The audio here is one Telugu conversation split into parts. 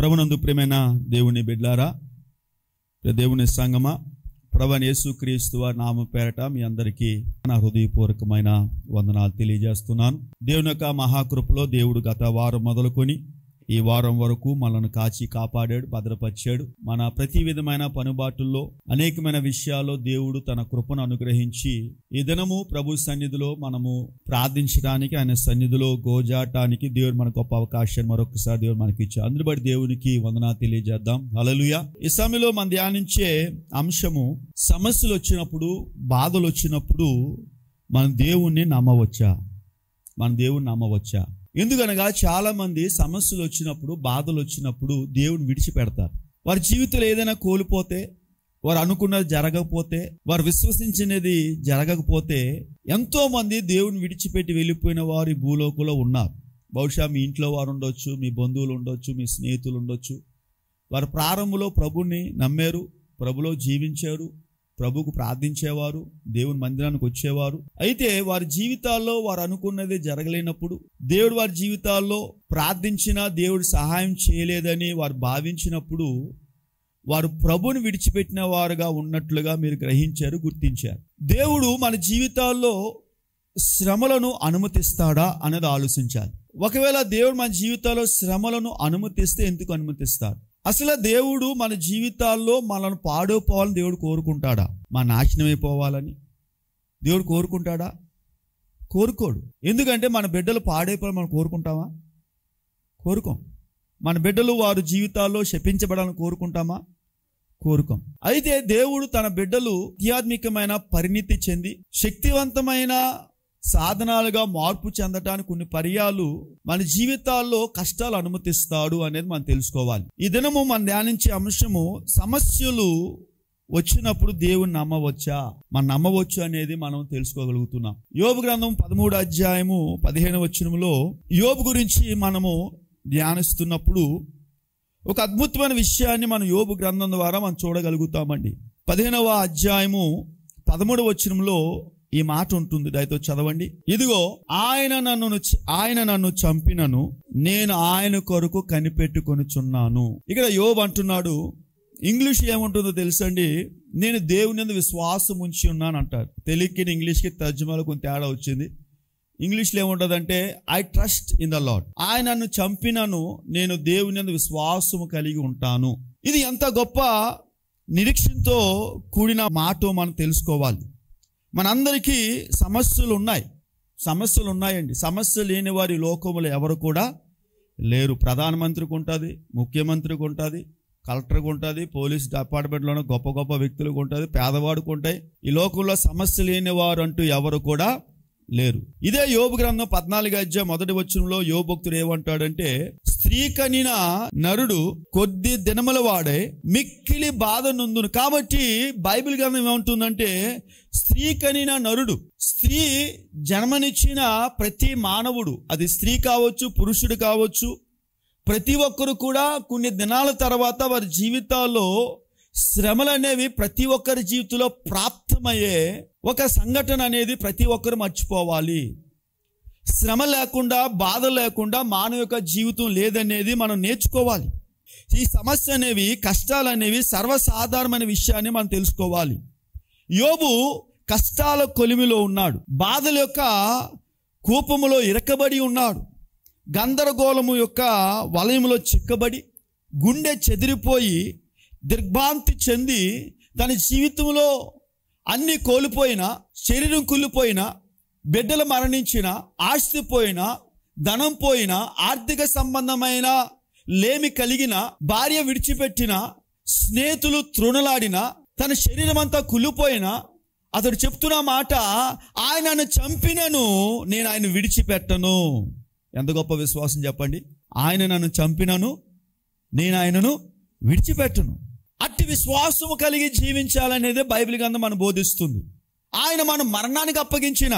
ప్రభునందు ప్రేమైన దేవుని బిడ్లారా దేవుని సంగమా ప్రభని యేసు వారి నామ పేరట మీ అందరికీ నా హృదయపూర్వకమైన వందనాలు తెలియజేస్తున్నాను దేవుని యొక్క మహాకృపలో దేవుడు గత వారం మొదలుకొని ఈ వారం వరకు మనల్ని కాచి కాపాడాడు భద్రపరిచాడు మన ప్రతి విధమైన పనుబాటుల్లో అనేకమైన విషయాల్లో దేవుడు తన కృపను అనుగ్రహించి ఈ దినము ప్రభు సన్నిధిలో మనము ప్రార్థించడానికి ఆయన సన్నిధిలో గోజాటానికి దేవుడు మనకు గొప్ప అవకాశం మరొకసారి దేవుడు మనకి ఇచ్చాడు అందుబడి దేవునికి వందనా తెలియజేద్దాం అలలుయ ఈ సమయంలో మనం ధ్యానించే అంశము సమస్యలు వచ్చినప్పుడు బాధలు వచ్చినప్పుడు మన దేవుణ్ణి నమ్మవచ్చా మన దేవుణ్ణి నమ్మవచ్చా ఎందుకనగా చాలామంది సమస్యలు వచ్చినప్పుడు బాధలు వచ్చినప్పుడు దేవుని విడిచిపెడతారు వారి జీవితంలో ఏదైనా కోల్పోతే వారు అనుకున్నది జరగకపోతే వారు విశ్వసించినది జరగకపోతే ఎంతోమంది దేవుని విడిచిపెట్టి వెళ్ళిపోయిన వారి భూలోకంలో ఉన్నారు బహుశా మీ ఇంట్లో వారు ఉండొచ్చు మీ బంధువులు ఉండొచ్చు మీ స్నేహితులు ఉండొచ్చు వారు ప్రారంభంలో ప్రభుని నమ్మారు ప్రభులో జీవించారు ప్రభుకు ప్రార్థించేవారు దేవుని మందిరానికి వచ్చేవారు అయితే వారి జీవితాల్లో వారు అనుకున్నది జరగలేనప్పుడు దేవుడు వారి జీవితాల్లో ప్రార్థించినా దేవుడు సహాయం చేయలేదని వారు భావించినప్పుడు వారు ప్రభుని విడిచిపెట్టిన వారుగా ఉన్నట్లుగా మీరు గ్రహించారు గుర్తించారు దేవుడు మన జీవితాల్లో శ్రమలను అనుమతిస్తాడా అన్నది ఆలోచించాలి ఒకవేళ దేవుడు మన జీవితాల్లో శ్రమలను అనుమతిస్తే ఎందుకు అనుమతిస్తాడు అసలు దేవుడు మన జీవితాల్లో మనల్ని పాడైపోవాలని దేవుడు కోరుకుంటాడా మా నాశనం అయిపోవాలని దేవుడు కోరుకుంటాడా కోరుకోడు ఎందుకంటే మన బిడ్డలు పాడైపోవాలని మనం కోరుకుంటామా కోరుకోం మన బిడ్డలు వారు జీవితాల్లో శపించబడాలని కోరుకుంటామా కోరుకోం అయితే దేవుడు తన బిడ్డలు ఆధ్యాత్మికమైన పరిణితి చెంది శక్తివంతమైన సాధనాలుగా మార్పు చెందటానికి కొన్ని పర్యాలు మన జీవితాల్లో కష్టాలు అనుమతిస్తాడు అనేది మనం తెలుసుకోవాలి ఈ దినము మనం ధ్యానించే అంశము సమస్యలు వచ్చినప్పుడు దేవుని నమ్మవచ్చా మనం నమ్మవచ్చు అనేది మనం తెలుసుకోగలుగుతున్నాం యోగ గ్రంథం పదమూడు అధ్యాయము పదిహేను వచ్చినములో యోబు గురించి మనము ధ్యానిస్తున్నప్పుడు ఒక అద్భుతమైన విషయాన్ని మనం యోగు గ్రంథం ద్వారా మనం చూడగలుగుతామండి పదిహేనవ అధ్యాయము పదమూడవ వచ్చినంలో ఈ మాట ఉంటుంది దయతో చదవండి ఇదిగో ఆయన నన్ను ఆయన నన్ను చంపినను నేను ఆయన కొరకు కనిపెట్టుకొనిచున్నాను ఇక్కడ యోబ్ అంటున్నాడు ఇంగ్లీష్ ఏముంటుందో తెలుసండి నేను దేవుని మీద విశ్వాసం ఉంచి ఉన్నాను అంటారు తెలుగుకి ఇంగ్లీష్కి తర్జుమాలో కొంత తేడా వచ్చింది ఇంగ్లీష్లో ఏముంటుందంటే I trust in the lord ఆయన నన్ను చంపినను నేను దేవుని విశ్వాసము కలిగి ఉంటాను ఇది ఎంత గొప్ప నిరీక్షణతో కూడిన మాట మనం తెలుసుకోవాలి మనందరికీ సమస్యలు ఉన్నాయి సమస్యలు ఉన్నాయండి సమస్య లేని వారి లోకములు ఎవరు కూడా లేరు ప్రధానమంత్రికి ఉంటుంది ముఖ్యమంత్రికి ఉంటుంది కలెక్టర్కి ఉంటుంది పోలీస్ డిపార్ట్మెంట్లోనూ గొప్ప గొప్ప వ్యక్తులకు ఉంటుంది పేదవాడుకు ఉంటాయి ఈ లోకంలో సమస్య లేని వారు అంటూ ఎవరు కూడా లేరు ఇదే యోబు గ్రంథం పద్నాలుగు అధ్యాయ మొదటి వచనంలో యోభక్తుడు ఏమంటాడంటే స్త్రీ కనిన నరుడు కొద్ది దినముల వాడే మిక్కిలి బాధ నుందును కాబట్టి బైబిల్ గ్రంథం ఏమంటుందంటే స్త్రీ కనిన నరుడు స్త్రీ జన్మనిచ్చిన ప్రతి మానవుడు అది స్త్రీ కావచ్చు పురుషుడు కావచ్చు ప్రతి ఒక్కరు కూడా కొన్ని దినాల తర్వాత వారి జీవితాల్లో శ్రమలు అనేవి ప్రతి ఒక్కరి జీవితంలో ప్రాప్తమయ్యే ఒక సంఘటన అనేది ప్రతి ఒక్కరు మర్చిపోవాలి శ్రమ లేకుండా బాధ లేకుండా మానవ యొక్క జీవితం లేదనేది మనం నేర్చుకోవాలి ఈ సమస్య అనేవి కష్టాలు అనేవి సర్వసాధారణమైన విషయాన్ని మనం తెలుసుకోవాలి యోబు కష్టాల కొలిమిలో ఉన్నాడు బాధల యొక్క కూపములో ఇరకబడి ఉన్నాడు గందరగోళము యొక్క వలయములో చిక్కబడి గుండె చెదిరిపోయి దిగ్భాంతి చెంది తన జీవితంలో అన్ని కోల్పోయినా శరీరం కుళ్ళిపోయినా బిడ్డలు మరణించిన ఆస్తి పోయినా ధనం పోయినా ఆర్థిక సంబంధమైన లేమి కలిగిన భార్య విడిచిపెట్టిన స్నేహితులు తృణలాడిన తన శరీరం అంతా కుళ్ళిపోయినా అతడు చెప్తున్న మాట ఆయనను చంపినను నేను ఆయన విడిచిపెట్టను ఎంత గొప్ప విశ్వాసం చెప్పండి ఆయన నన్ను చంపినను నేను ఆయనను విడిచిపెట్టను అట్టి విశ్వాసము కలిగి జీవించాలనేదే బైబిల్ కింద మనం బోధిస్తుంది ఆయన మనం మరణానికి అప్పగించిన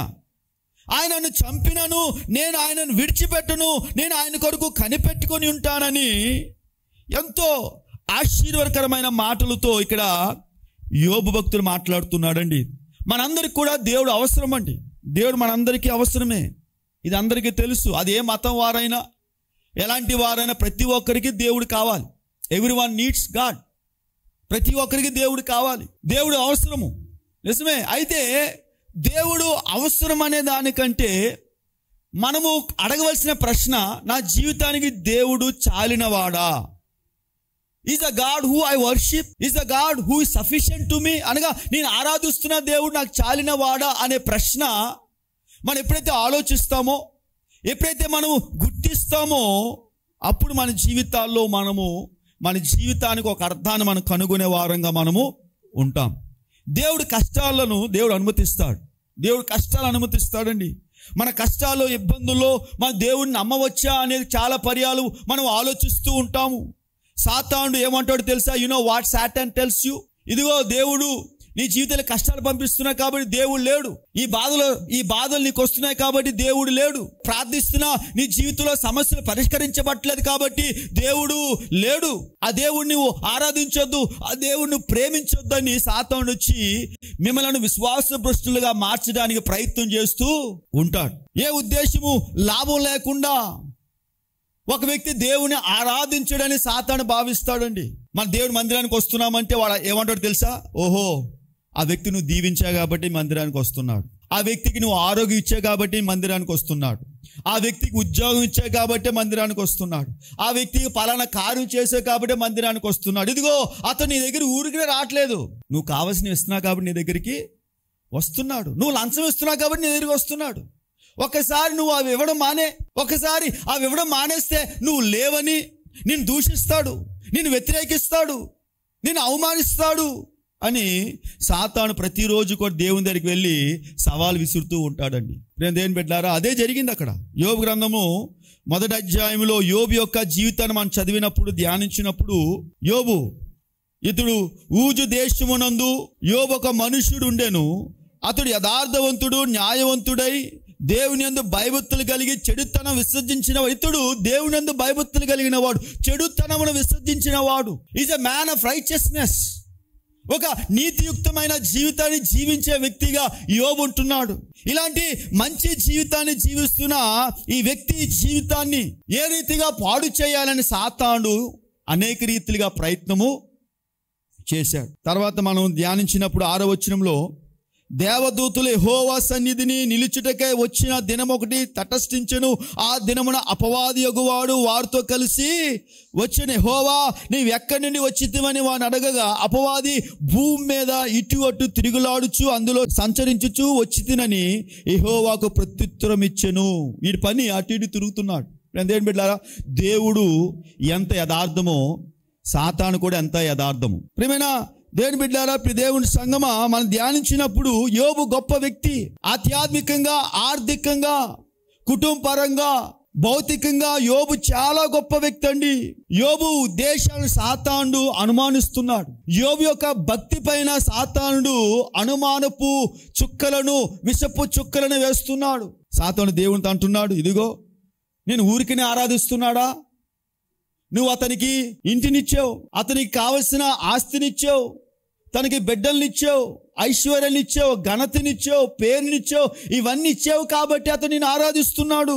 ఆయనను చంపినను నేను ఆయనను విడిచిపెట్టను నేను ఆయన కొరకు కనిపెట్టుకొని ఉంటానని ఎంతో ఆశ్చర్యకరమైన మాటలతో ఇక్కడ యోబు భక్తులు మాట్లాడుతున్నాడండి మనందరికి కూడా దేవుడు అవసరం అండి దేవుడు మనందరికీ అవసరమే ఇది అందరికీ తెలుసు అది ఏ మతం వారైనా ఎలాంటి వారైనా ప్రతి ఒక్కరికి దేవుడు కావాలి ఎవ్రీ వన్ నీడ్స్ గాడ్ ప్రతి ఒక్కరికి దేవుడు కావాలి దేవుడు అవసరము నిజమే అయితే దేవుడు అవసరం అనే దానికంటే మనము అడగవలసిన ప్రశ్న నా జీవితానికి దేవుడు చాలినవాడా is a God who I worship is a God who is sufficient to me అనగా నేను ఆరాధిస్తున్న దేవుడు నాకు చాలినవాడా అనే ప్రశ్న మనం ఎప్పుడైతే ఆలోచిస్తామో ఎప్పుడైతే మనము గుర్తిస్తామో అప్పుడు మన జీవితాల్లో మనము మన జీవితానికి ఒక అర్థాన్ని మనం కనుగొనే వారంగా మనము ఉంటాం దేవుడు కష్టాలను దేవుడు అనుమతిస్తాడు దేవుడు కష్టాలు అనుమతిస్తాడండి మన కష్టాల్లో ఇబ్బందుల్లో మన దేవుడిని నమ్మవచ్చా అనేది చాలా పర్యాలు మనం ఆలోచిస్తూ ఉంటాము సాతాండు ఏమంటాడు తెలుసా you know what and tells you ఇదిగో దేవుడు నీ జీవితంలో కష్టాలు పంపిస్తున్నావు కాబట్టి దేవుడు లేడు ఈ బాధలు ఈ బాధలు నీకు వస్తున్నాయి కాబట్టి దేవుడు లేడు ప్రార్థిస్తున్నా నీ జీవితంలో సమస్యలు పరిష్కరించబట్టలేదు కాబట్టి దేవుడు లేడు ఆ దేవుడిని ఆరాధించొద్దు ఆ దేవుడిని ప్రేమించొద్దు అని సాతం నుంచి మిమ్మల్ని విశ్వాస భ్రష్టులుగా మార్చడానికి ప్రయత్నం చేస్తూ ఉంటాడు ఏ ఉద్దేశము లాభం లేకుండా ఒక వ్యక్తి దేవుని ఆరాధించడని సాతాను భావిస్తాడండి మన దేవుడు మందిరానికి వస్తున్నామంటే వాడు ఏమంటాడు తెలుసా ఓహో ఆ వ్యక్తి నువ్వు దీవించావు కాబట్టి మందిరానికి వస్తున్నాడు ఆ వ్యక్తికి నువ్వు ఆరోగ్యం ఇచ్చావు కాబట్టి మందిరానికి వస్తున్నాడు ఆ వ్యక్తికి ఉద్యోగం ఇచ్చావు కాబట్టి మందిరానికి వస్తున్నాడు ఆ వ్యక్తికి పలానా కార్యం చేసావు కాబట్టి మందిరానికి వస్తున్నాడు ఇదిగో అతను నీ దగ్గర ఊరికి రావట్లేదు నువ్వు కావాల్సినవి ఇస్తున్నావు కాబట్టి నీ దగ్గరికి వస్తున్నాడు నువ్వు లంచం ఇస్తున్నావు కాబట్టి నీ దగ్గరికి వస్తున్నాడు ఒకసారి నువ్వు అవి ఇవ్వడం మానే ఒకసారి అవి ఇవ్వడం మానేస్తే నువ్వు లేవని నేను దూషిస్తాడు నేను వ్యతిరేకిస్తాడు నేను అవమానిస్తాడు అని సాతాను ప్రతిరోజు కూడా దేవుని దగ్గరికి వెళ్ళి సవాల్ విసురుతూ ఉంటాడండి నేను దేని పెట్టారా అదే జరిగింది అక్కడ యోగ గ్రంథము మొదటి అధ్యాయంలో యోబు యొక్క జీవితాన్ని మనం చదివినప్పుడు ధ్యానించినప్పుడు యోబు ఇతడు ఊజు దేశమునందు యోబు ఒక మనుష్యుడు ఉండెను అతడు యథార్థవంతుడు న్యాయవంతుడై దేవుని ఎందు భయభక్తులు కలిగి చెడుతనం విసర్జించిన ఇతడు దేవుని ఎందు భయభక్తులు కలిగిన వాడు చెడుతనమును విసర్జించిన వాడు is a man of righteousness ఒక నీతియుక్తమైన జీవితాన్ని జీవించే వ్యక్తిగా యోగుంటున్నాడు ఉంటున్నాడు ఇలాంటి మంచి జీవితాన్ని జీవిస్తున్న ఈ వ్యక్తి జీవితాన్ని ఏ రీతిగా పాడు చేయాలని సాతాడు అనేక రీతిలుగా ప్రయత్నము చేశాడు తర్వాత మనం ధ్యానించినప్పుడు ఆరో వచనంలో దేవదూతులు హోవా సన్నిధిని నిలుచుటకై వచ్చిన దినం ఒకటి తటస్థించను ఆ దినమున అపవాది ఎగువాడు వారితో కలిసి వచ్చిన హోవా నీవు ఎక్కడి నుండి వచ్చితివని వాని అడగగా అపవాది భూమి మీద ఇటు అటు తిరుగులాడుచు అందులో సంచరించుచు వచ్చి తినని హోవాకు ప్రత్యుత్తరం ఇచ్చెను వీడి పని అటు ఇటు తిరుగుతున్నాడు ఎంతేం బిడ్డారా దేవుడు ఎంత యథార్థమో సాతాను కూడా ఎంత యథార్థము ప్రేమేనా దేని బిడ్డారా దేవుని సంగమ మనం ధ్యానించినప్పుడు యోబు గొప్ప వ్యక్తి ఆధ్యాత్మికంగా ఆర్థికంగా కుటుంబపరంగా భౌతికంగా యోబు చాలా గొప్ప వ్యక్తి అండి యోబు దేశాలను సాతానుడు అనుమానిస్తున్నాడు యోబు యొక్క భక్తి పైన సాతానుడు అనుమానపు చుక్కలను విషపు చుక్కలను వేస్తున్నాడు సాతాను దేవునితో అంటున్నాడు ఇదిగో నేను ఊరికినే ఆరాధిస్తున్నాడా నువ్వు అతనికి ఇంటినిచ్చావు అతనికి కావలసిన ఆస్తినిచ్చావు తనకి బిడ్డలనిచ్చావు ఐశ్వర్యాన్నిచ్చావు ఘనతనిచ్చావు పేరునిచ్చావు ఇవన్నీ ఇచ్చావు కాబట్టి అతను నేను ఆరాధిస్తున్నాడు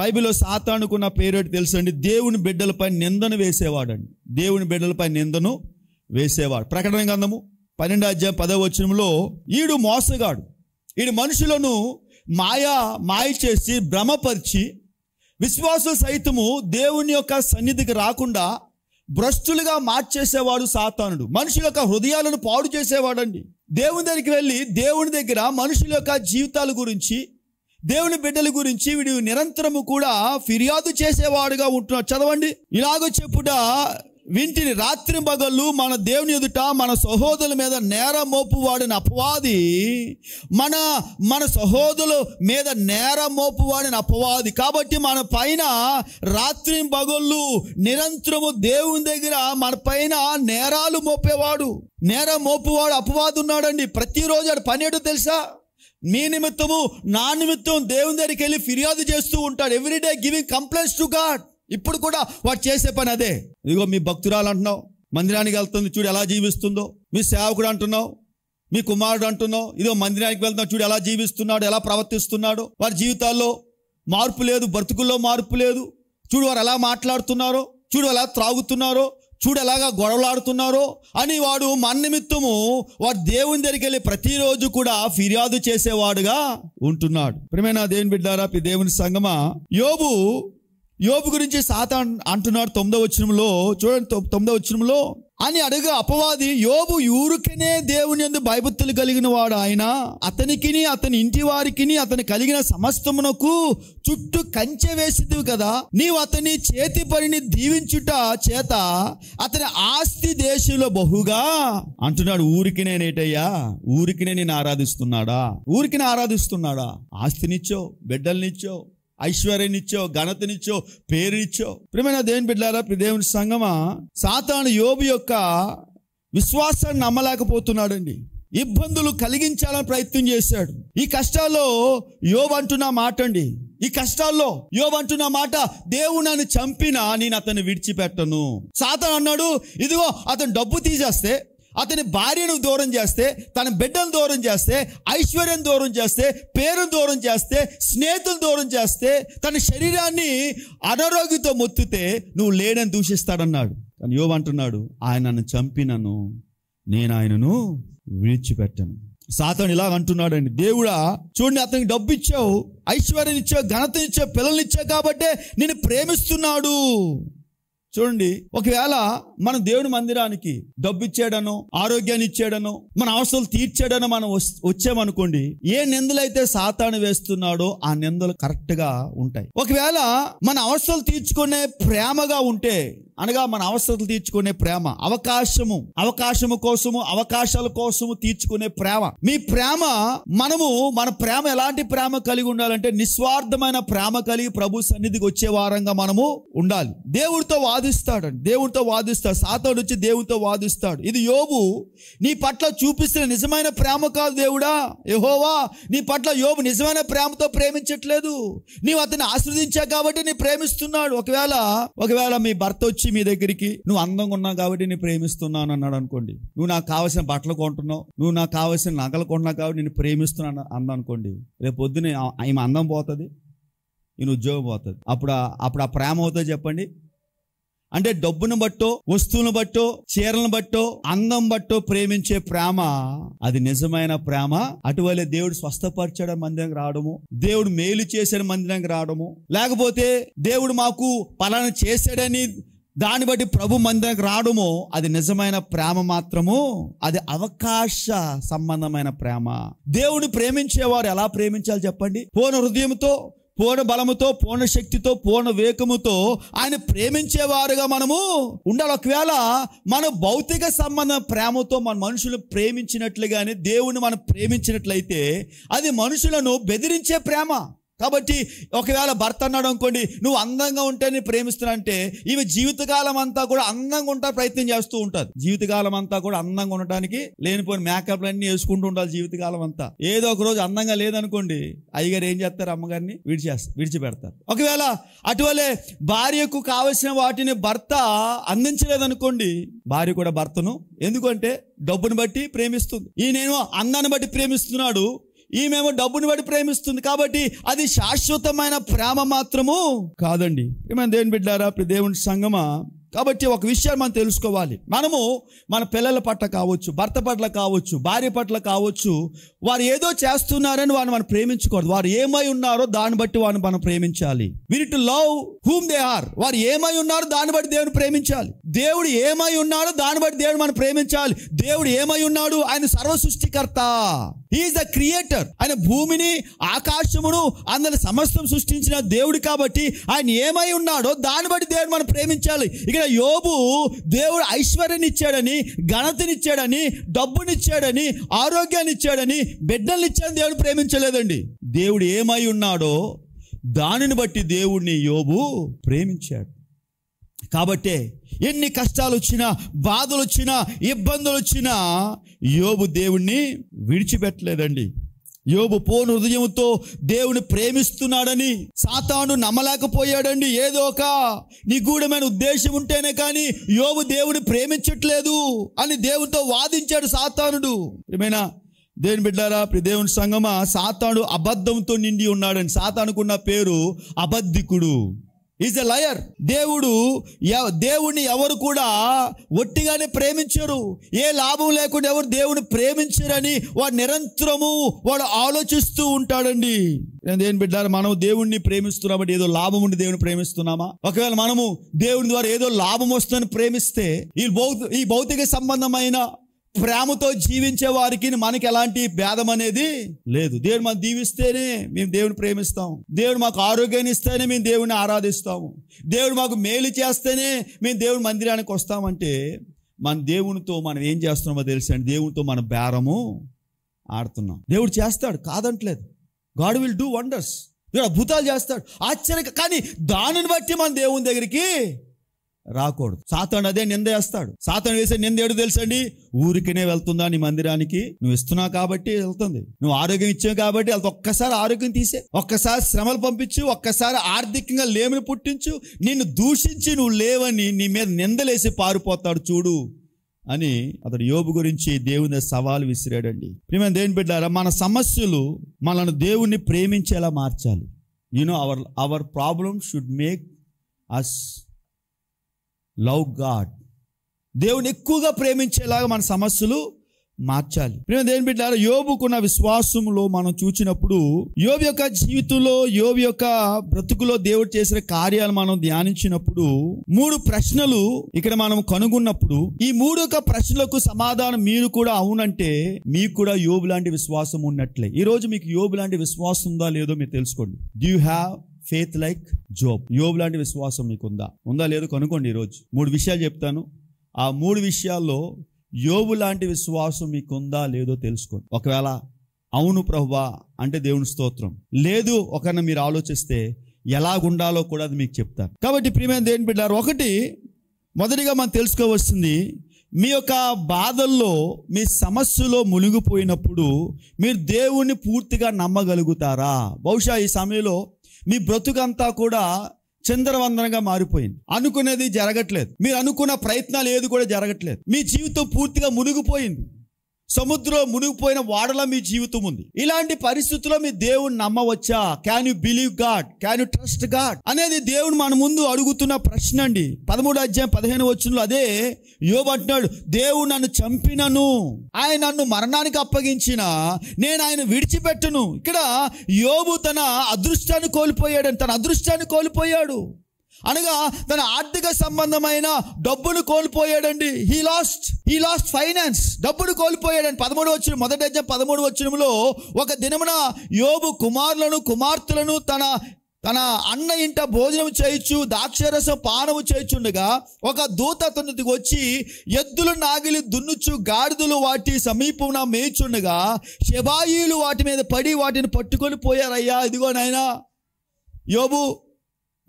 బైబిల్లో సాతానుకున్న పేరేటి తెలుసండి దేవుని బిడ్డలపై నిందను వేసేవాడండి దేవుని బిడ్డలపై నిందను వేసేవాడు ప్రకటన గంధము పన్నెండు అధ్యాయం పదవ వచనంలో ఈడు మోసగాడు ఈడు మనుషులను మాయా మాయ చేసి భ్రమపరిచి విశ్వాసులు సైతము దేవుని యొక్క సన్నిధికి రాకుండా భ్రష్టులుగా మార్చేసేవాడు సాతానుడు మనుషుల యొక్క హృదయాలను పాడు చేసేవాడండి దేవుని దగ్గరికి వెళ్ళి దేవుని దగ్గర మనుషుల యొక్క జీవితాల గురించి దేవుని బిడ్డల గురించి వీడు నిరంతరము కూడా ఫిర్యాదు చేసేవాడుగా ఉంటున్నాడు చదవండి ఇలాగ చెప్పుట వింటిని రాత్రి పగళ్ళు మన దేవుని ఎదుట మన సహోదరుల మీద నేరం మోపు వాడిన అపవాది మన మన సహోదరుల మీద నేరం మోపు వాడిన అపవాది కాబట్టి మన పైన రాత్రి పగళ్ళు నిరంతరము దేవుని దగ్గర మన పైన నేరాలు మోపేవాడు నేరం మోపువాడు అపవాది ఉన్నాడండి ప్రతిరోజు పని పనేటో తెలుసా మీ నిమిత్తము నా నిమిత్తం దేవుని దగ్గరికి వెళ్ళి ఫిర్యాదు చేస్తూ ఉంటాడు everyday giving complaints to God ఇప్పుడు కూడా వాడు చేసే పని అదే ఇదిగో మీ భక్తురాలు అంటున్నావు మందిరానికి వెళ్తుంది చూడు ఎలా జీవిస్తుందో మీ సేవకుడు అంటున్నావు మీ కుమారుడు అంటున్నావు ఇదో మందిరానికి వెళ్తున్నావు చూడు ఎలా జీవిస్తున్నాడు ఎలా ప్రవర్తిస్తున్నాడు వారి జీవితాల్లో మార్పు లేదు బ్రతుకుల్లో మార్పు లేదు చూడు వారు ఎలా మాట్లాడుతున్నారో చూడు ఎలా త్రాగుతున్నారో చూడు ఎలాగా గొడవలాడుతున్నారో అని వాడు మన నిమిత్తము వాడు దేవుని దగ్గరికి వెళ్ళి ప్రతిరోజు కూడా ఫిర్యాదు చేసేవాడుగా ఉంటున్నాడు ప్రేమైన దేవుని బిడ్డారా దేవుని సంగమా యోబు యోబు గురించి సాతాన్ అంటున్నాడు తొమ్మిదో వచ్చినంలో చూడండి తొమ్మిదో వచ్చినంలో అని అడుగు అపవాది యోబు ఊరికనే దేవుని ఎందు భయభక్తులు కలిగిన వాడు ఆయన అతనికి అతని ఇంటి వారికి అతని కలిగిన సమస్తమునకు చుట్టూ కంచె వేసిదివి కదా నీవు అతని చేతి పనిని దీవించుట చేత అతని ఆస్తి దేశంలో బహుగా అంటున్నాడు ఊరికి నేనేటయ్యా ఊరికి నేను ఆరాధిస్తున్నాడా ఊరికి ఆరాధిస్తున్నాడా ఆస్తినిచ్చో బిడ్డల్నిచ్చో ఘనతనిచ్చో పేరు పేరునిచ్చావు ప్రియమైన దేవుని బిడ్డారా దేవుని సంగమా సాతాను యోబు యొక్క విశ్వాసాన్ని నమ్మలేకపోతున్నాడండి ఇబ్బందులు కలిగించాలని ప్రయత్నం చేశాడు ఈ కష్టాల్లో యోబు అంటున్న మాట అండి ఈ కష్టాల్లో యోబు అంటున్న మాట దేవుడు నన్ను చంపినా నేను అతన్ని విడిచిపెట్టను సాతాను అన్నాడు ఇదిగో అతను డబ్బు తీసేస్తే అతని భార్యను దూరం చేస్తే తన బిడ్డను దూరం చేస్తే ఐశ్వర్యం దూరం చేస్తే పేరును దూరం చేస్తే స్నేహితులు దూరం చేస్తే తన శరీరాన్ని అనారోగ్యంతో మొత్తితే నువ్వు లేడని దూషిస్తాడన్నాడు తను యోగ అంటున్నాడు ఆయనను చంపినను నేను ఆయనను విడిచిపెట్టను సాతను ఇలా అంటున్నాడండి దేవుడా చూడండి అతనికి డబ్బు ఇచ్చావు ఐశ్వర్యం ఇచ్చావు ఘనత ఇచ్చావు పిల్లల్ని ఇచ్చావు కాబట్టే నేను ప్రేమిస్తున్నాడు చూడండి ఒకవేళ మన దేవుని మందిరానికి డబ్బు ఇచ్చాడనో ఆరోగ్యాన్ని ఇచ్చాడనో మన అవసరాలు తీర్చాడనో మనం వచ్చామనుకోండి ఏ నిందలైతే సాతాను వేస్తున్నాడో ఆ నిందలు కరెక్ట్గా ఉంటాయి ఒకవేళ మన అవసరాలు తీర్చుకునే ప్రేమగా ఉంటే అనగా మన అవసరతలు తీర్చుకునే ప్రేమ అవకాశము అవకాశము కోసము అవకాశాల కోసము తీర్చుకునే ప్రేమ మీ ప్రేమ మనము మన ప్రేమ ఎలాంటి ప్రేమ కలిగి ఉండాలంటే నిస్వార్థమైన ప్రేమ కలిగి ప్రభు సన్నిధికి వచ్చే వారంగా మనము ఉండాలి దేవుడితో వాదిస్తాడు దేవుడితో వాదిస్తాడు సాతాడు వచ్చి దేవుడితో వాదిస్తాడు ఇది యోబు నీ పట్ల చూపిస్తున్న నిజమైన ప్రేమ కాదు దేవుడా యహోవా నీ పట్ల యోబు నిజమైన ప్రేమతో ప్రేమించట్లేదు నీవు అతన్ని ఆశ్రదించావు కాబట్టి నీ ప్రేమిస్తున్నాడు ఒకవేళ ఒకవేళ మీ భర్త వచ్చి వచ్చి మీ దగ్గరికి నువ్వు అందంగా ఉన్నావు కాబట్టి నేను ప్రేమిస్తున్నాను అన్నాడు అనుకోండి నువ్వు నాకు కావాల్సిన బట్టలు కొంటున్నావు నువ్వు నాకు కావాల్సిన నగలు కొంటున్నావు కాబట్టి నేను ప్రేమిస్తున్నాను అంద అనుకోండి రేపు పొద్దున ఈమె అందం పోతుంది ఈయన ఉద్యోగం పోతుంది అప్పుడు అప్పుడు ఆ ప్రేమ అవుతుంది చెప్పండి అంటే డబ్బును బట్టో వస్తువును బట్టో చీరలను బట్టో అందం బట్టో ప్రేమించే ప్రేమ అది నిజమైన ప్రేమ అటువలే దేవుడు స్వస్థపరిచాడు మందిరం రావడము దేవుడు మేలు చేసిన మందిరం రావడము లేకపోతే దేవుడు మాకు పలాన చేశాడని దాన్ని బట్టి ప్రభు మందిరానికి రావడము అది నిజమైన ప్రేమ మాత్రము అది అవకాశ సంబంధమైన ప్రేమ దేవుని ప్రేమించేవారు ఎలా ప్రేమించాలి చెప్పండి పూర్ణ హృదయంతో పూర్ణ బలముతో పూర్ణ శక్తితో పూర్ణ వేకముతో ఆయన ప్రేమించేవారుగా మనము ఉండాలి ఒకవేళ మన భౌతిక సంబంధ ప్రేమతో మన మనుషులు ప్రేమించినట్లుగానే దేవుని మనం ప్రేమించినట్లయితే అది మనుషులను బెదిరించే ప్రేమ కాబట్టి ఒకవేళ భర్త అన్నాడు అనుకోండి నువ్వు అందంగా ఉంటేనే ప్రేమిస్తున్నానంటే ఈమె జీవితకాలం అంతా కూడా అందంగా ఉంటా ప్రయత్నం చేస్తూ ఉంటుంది జీవితకాలం అంతా కూడా అందంగా ఉండటానికి లేనిపోయిన మేకప్ అన్ని వేసుకుంటూ ఉండాలి జీవితకాలం అంతా ఏదో ఒక రోజు అందంగా లేదనుకోండి అయ్యగారు ఏం చేస్తారు అమ్మగారిని విడిచేస్తారు విడిచిపెడతారు ఒకవేళ అటువలే భార్యకు కావలసిన వాటిని భర్త అందించలేదనుకోండి భార్య కూడా భర్తను ఎందుకంటే డబ్బును బట్టి ప్రేమిస్తుంది ఈ నేను అందాన్ని బట్టి ప్రేమిస్తున్నాడు ఈమెమో డబ్బుని బట్టి ప్రేమిస్తుంది కాబట్టి అది శాశ్వతమైన ప్రేమ మాత్రము కాదండి ఏమైనా దేవుని బిడ్డారా దేవుని సంగమా కాబట్టి ఒక విషయాన్ని మనం తెలుసుకోవాలి మనము మన పిల్లల పట్ల కావచ్చు భర్త పట్ల కావచ్చు భార్య పట్ల కావచ్చు వారు ఏదో చేస్తున్నారని వారిని మనం ప్రేమించకూడదు వారు ఏమై ఉన్నారో దాన్ని బట్టి వారిని మనం ప్రేమించాలి we need to love whom they are వారు ఏమై ఉన్నారో దాన్ని బట్టి దేవుని ప్రేమించాలి దేవుడు ఏమై ఉన్నాడో దాన్ని బట్టి దేవుడు మనం ప్రేమించాలి దేవుడు ఏమై ఉన్నాడు ఆయన సర్వ సృష్టికర్త ఈజ్ ద క్రియేటర్ ఆయన భూమిని ఆకాశమును అందరి సమస్తం సృష్టించిన దేవుడు కాబట్టి ఆయన ఏమై ఉన్నాడో దాన్ని బట్టి దేవుడు మనం ప్రేమించాలి ఇక ఇక్కడ యోబు దేవుడు ఐశ్వర్యాన్ని ఇచ్చాడని ఘనతనిచ్చాడని డబ్బునిచ్చాడని ఆరోగ్యాన్ని ఇచ్చాడని బిడ్డల్ని ఇచ్చాడని దేవుడు ప్రేమించలేదండి దేవుడు ఏమై ఉన్నాడో దానిని బట్టి దేవుడిని యోబు ప్రేమించాడు కాబట్టే ఎన్ని కష్టాలు వచ్చినా బాధలు వచ్చినా ఇబ్బందులు వచ్చినా యోబు దేవుణ్ణి విడిచిపెట్టలేదండి యోబు పోను హృదయంతో దేవుని ప్రేమిస్తున్నాడని సాతాను నమ్మలేకపోయాడండి ఏదో ఒక నిగూఢమైన ఉద్దేశం ఉంటేనే కానీ యోబు దేవుని ప్రేమించట్లేదు అని దేవునితో వాదించాడు సాతానుడు ఏమైనా దేని బిడ్డారా దేవుని సంగమ సాతాను అబద్ధంతో నిండి ఉన్నాడని సాతానుకున్న పేరు అబద్ధికుడు ఈజ్ ఎ లయర్ దేవుడు దేవుణ్ణి ఎవరు కూడా ఒట్టిగానే ప్రేమించరు ఏ లాభం లేకుండా ఎవరు దేవుని ప్రేమించరని వాడు నిరంతరము వాడు ఆలోచిస్తూ ఉంటాడండి దేని బిడ్డారు మనం దేవుణ్ణి ప్రేమిస్తున్నామంటే ఏదో లాభం ఉండి దేవుని ప్రేమిస్తున్నామా ఒకవేళ మనము దేవుని ద్వారా ఏదో లాభం వస్తుందని ప్రేమిస్తే ఈ ఈ భౌతిక సంబంధమైన ప్రేమతో జీవించే వారికి మనకి ఎలాంటి భేదం అనేది లేదు దేవుడు మనం దీవిస్తేనే మేము దేవుని ప్రేమిస్తాం దేవుడు మాకు ఆరోగ్యాన్ని ఇస్తేనే మేము దేవుని ఆరాధిస్తాము దేవుడు మాకు మేలు చేస్తేనే మేము దేవుని మందిరానికి వస్తామంటే మన దేవునితో మనం ఏం చేస్తున్నామో తెలిసండి దేవునితో మన బేరము ఆడుతున్నాం దేవుడు చేస్తాడు కాదంటలేదు గాడ్ విల్ డూ వండర్స్ దేవుడు అద్భుతాలు చేస్తాడు ఆశ్చర్య కానీ దానిని బట్టి మన దేవుని దగ్గరికి రాకూడదు సాతాను అదే నింద వేస్తాడు సాతాను వేసే నింద ఏడు తెలుసండి ఊరికినే వెళ్తుందా నీ మందిరానికి నువ్వు ఇస్తున్నావు కాబట్టి వెళ్తుంది నువ్వు ఆరోగ్యం ఇచ్చావు కాబట్టి అది ఒక్కసారి ఆరోగ్యం తీసే ఒక్కసారి శ్రమలు పంపించు ఒక్కసారి ఆర్థికంగా లేమిని పుట్టించు నిన్ను దూషించి నువ్వు లేవని నీ మీద నిందలేసి పారిపోతాడు చూడు అని అతడు యోబు గురించి దేవుని సవాలు విసిరాడండి మేము దేవుని బిడ్డారా మన సమస్యలు మనను దేవుణ్ణి ప్రేమించేలా మార్చాలి you know our our problem should make us love God దేవుని ఎక్కువగా ప్రేమించేలాగా మన సమస్యలు మార్చాలి ప్రేమ దేని బిడ్డారా యోబుకున్న విశ్వాసంలో మనం చూచినప్పుడు యోబు యొక్క జీవితంలో యోబు యొక్క బ్రతుకులో దేవుడు చేసిన కార్యాలు మనం ధ్యానించినప్పుడు మూడు ప్రశ్నలు ఇక్కడ మనం కనుగొన్నప్పుడు ఈ మూడు యొక్క ప్రశ్నలకు సమాధానం మీరు కూడా అవునంటే మీకు కూడా యోబు లాంటి విశ్వాసం ఉన్నట్లే ఈ రోజు మీకు యోబు లాంటి విశ్వాసం ఉందా లేదో మీరు తెలుసుకోండి do have faith like Job యోబ్ లాంటి విశ్వాసం మీకుందా ఉందా లేదో కనుకోండి ఈరోజు మూడు విషయాలు చెప్తాను ఆ మూడు విషయాల్లో యోబు లాంటి విశ్వాసం మీకుందా లేదో తెలుసుకోండి ఒకవేళ అవును ప్రభువా అంటే దేవుని స్తోత్రం లేదు ఒకరిని మీరు ఆలోచిస్తే ఎలాగుండాలో కూడా అది మీకు చెప్తాను కాబట్టి ప్రియమైన దేని బిడ్డారు ఒకటి మొదటిగా మనం తెలుసుకోవాల్సింది మీ యొక్క బాధల్లో మీ సమస్యలో మునిగిపోయినప్పుడు మీరు దేవుణ్ణి పూర్తిగా నమ్మగలుగుతారా బహుశా ఈ సమయంలో మీ బ్రతుకంతా కూడా చంద్రవందనంగా మారిపోయింది అనుకునేది జరగట్లేదు మీరు అనుకున్న ప్రయత్నాలు ఏది కూడా జరగట్లేదు మీ జీవితం పూర్తిగా మునిగిపోయింది సముద్రంలో మునిగిపోయిన వాడలా మీ జీవితం ఉంది ఇలాంటి పరిస్థితుల్లో మీ దేవుని నమ్మవచ్చా can you believe God can you trust God అనేది దేవుని మన ముందు అడుగుతున్న ప్రశ్న అండి పదమూడు అధ్యాయం పదిహేను వచ్చంలో అదే యోబు అంటున్నాడు దేవుడు నన్ను చంపినను ఆయన నన్ను మరణానికి అప్పగించిన నేను ఆయన విడిచిపెట్టను ఇక్కడ యోబు తన అదృష్టాన్ని కోల్పోయాడు తన అదృష్టాన్ని కోల్పోయాడు అనగా తన ఆర్థిక సంబంధమైన డబ్బును కోల్పోయాడండి he lost he lost finance డబ్బును కోల్పోయాడండి పదమూడు వచ్చిన మొదటి పదమూడు వచ్చినంలో ఒక దినమున యోబు కుమారులను కుమార్తెలను తన తన అన్న ఇంట భోజనం చేయొచ్చు ద్రాక్షరసం పానము చేయుచుండగా ఒక దూత అతనికి వచ్చి ఎద్దులు నాగిలి దున్నుచు గాడిదలు వాటి సమీపమున మేయుచుండగా శబాయిలు వాటి మీద పడి వాటిని పట్టుకొని పోయారయ్యా ఇదిగో నాయనా యోబు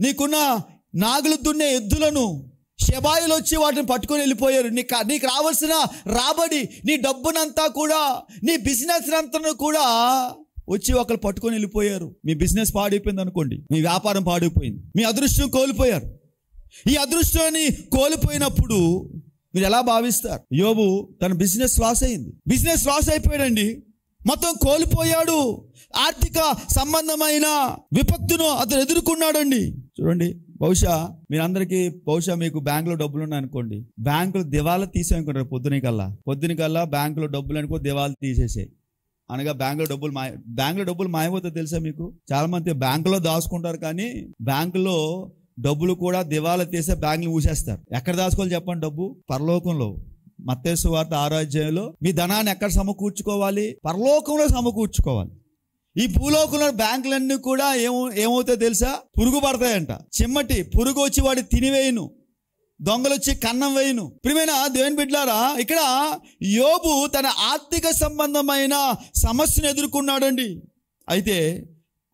నీకున్న నాగులు దున్నే ఎద్దులను శబాయిలు వచ్చి వాటిని పట్టుకొని వెళ్ళిపోయారు నీకు నీకు రావాల్సిన రాబడి నీ డబ్బునంతా కూడా నీ బిజినెస్ అంతా కూడా వచ్చి ఒకరు పట్టుకొని వెళ్ళిపోయారు మీ బిజినెస్ పాడైపోయింది అనుకోండి మీ వ్యాపారం పాడైపోయింది మీ అదృష్టం కోల్పోయారు ఈ అదృష్టాన్ని కోల్పోయినప్పుడు మీరు ఎలా భావిస్తారు యోబు తన బిజినెస్ లాస్ అయింది బిజినెస్ లాస్ అయిపోయాడండి మొత్తం కోల్పోయాడు ఆర్థిక సంబంధమైన విపత్తును అతను ఎదుర్కొన్నాడండి చూడండి బహుశా మీరందరికీ బహుశా మీకు బ్యాంకులో డబ్బులు ఉన్నాయి అనుకోండి బ్యాంకులు దివాలా తీసేయనుకుంటారు పొద్దున్న కల్లా పొద్దున కల్లా బ్యాంకులో డబ్బులు అనుకో దివాలా తీసేసాయి అనగా బ్యాంకులో డబ్బులు మాయ బ్యాంకులో డబ్బులు మాయమవుతుంది తెలుసా మీకు చాలా మంది బ్యాంకులో దాచుకుంటారు కానీ బ్యాంకులో డబ్బులు కూడా దివాలా తీసే బ్యాంకులు ఊసేస్తారు ఎక్కడ దాచుకోవాలి చెప్పండి డబ్బు పరలోకంలో మత్తేశ్వార్త ఆరాధ్యంలో మీ ధనాన్ని ఎక్కడ సమకూర్చుకోవాలి పరలోకంలో సమకూర్చుకోవాలి ఈ భూలోకంలో బ్యాంకులన్నీ కూడా ఏమో ఏమవుతాయో తెలుసా పురుగు పడతాయంట చిమ్మటి పురుగు వచ్చి వాడి దొంగలు దొంగలొచ్చి కన్నం వేయును ప్రియమైన దేవుని బిడ్లారా ఇక్కడ యోబు తన ఆర్థిక సంబంధమైన సమస్యను ఎదుర్కొన్నాడండి అయితే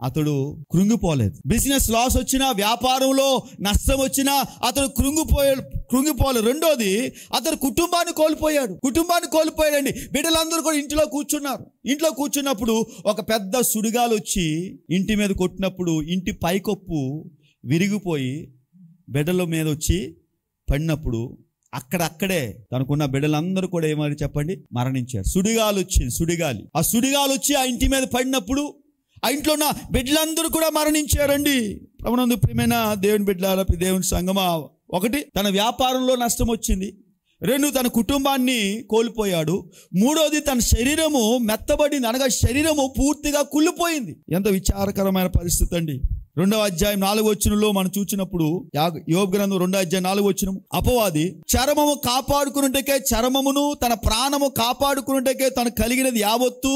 అతడు కృంగిపోలేదు బిజినెస్ లాస్ వచ్చినా వ్యాపారంలో నష్టం వచ్చినా అతడు కృంగిపోయే కృంగిపోలేదు రెండోది అతడు కుటుంబాన్ని కోల్పోయాడు కుటుంబాన్ని కోల్పోయాడండి బిడ్డలందరూ కూడా ఇంట్లో కూర్చున్నారు ఇంట్లో కూర్చున్నప్పుడు ఒక పెద్ద సుడిగాలు వచ్చి ఇంటి మీద కొట్టినప్పుడు ఇంటి పైకొప్పు విరిగిపోయి బిడ్డల మీద వచ్చి పడినప్పుడు అక్కడక్కడే తనకున్న బిడ్డలందరూ కూడా ఏమని చెప్పండి మరణించారు సుడిగాలు వచ్చింది సుడిగాలి ఆ సుడిగాలు వచ్చి ఆ ఇంటి మీద పడినప్పుడు ఆ ఇంట్లో ఉన్న బిడ్డలందరూ కూడా మరణించారండి ప్రభునందు ప్రేమైన దేవుని బిడ్డల దేవుని సంగమా ఒకటి తన వ్యాపారంలో నష్టం వచ్చింది రెండు తన కుటుంబాన్ని కోల్పోయాడు మూడోది తన శరీరము మెత్తబడింది అనగా శరీరము పూర్తిగా కుళ్ళిపోయింది ఎంత విచారకరమైన పరిస్థితి అండి రెండవ అధ్యాయం నాలుగు వచ్చినలో మనం చూసినప్పుడు యోగ గ్రంథం రెండో అధ్యాయం నాలుగు వచ్చిన అపవాది చరమము కాపాడుకున్నట్టుకే చరమమును తన ప్రాణము కాపాడుకున్నట్టుకే తను కలిగినది యావత్తు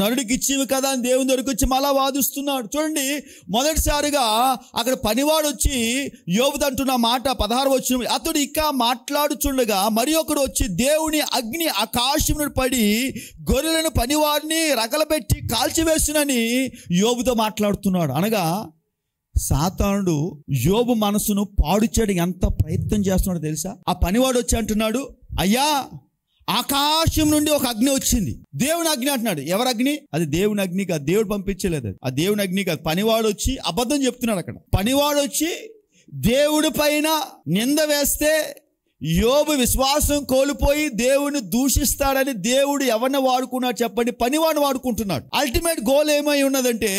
నరుడికి ఇచ్చేవి కదా అని దేవుని దగ్గరికి వచ్చి మళ్ళా వాదిస్తున్నాడు చూడండి మొదటిసారిగా అక్కడ పనివాడు వచ్చి యోబు అంటున్న మాట పదహారు వచ్చిన అతడు ఇక మాట్లాడుచుండగా మరి ఒకడు వచ్చి దేవుని అగ్ని ఆకాశం పడి గొర్రెలను పనివాడిని రగలబెట్టి కాల్చివేసినని యోగుతో మాట్లాడుతున్నాడు అనగా సాతానుడు యోబు మనసును పాడు చేయడం ఎంత ప్రయత్నం చేస్తున్నాడో తెలుసా ఆ పనివాడు వచ్చి అంటున్నాడు అయ్యా ఆకాశం నుండి ఒక అగ్ని వచ్చింది దేవుని అగ్ని అంటున్నాడు ఎవరి అగ్ని అది దేవుని అగ్ని కాదు దేవుడు పంపించలేదు ఆ దేవుని అగ్ని కాదు పనివాడు వచ్చి అబద్ధం చెప్తున్నాడు అక్కడ పనివాడు వచ్చి దేవుడి పైన నింద వేస్తే యోబు విశ్వాసం కోల్పోయి దేవుని దూషిస్తాడని దేవుడు ఎవరిని వాడుకున్నాడు చెప్పండి పనివాడిని వాడుకుంటున్నాడు అల్టిమేట్ గోల్ ఏమై ఉన్నదంటే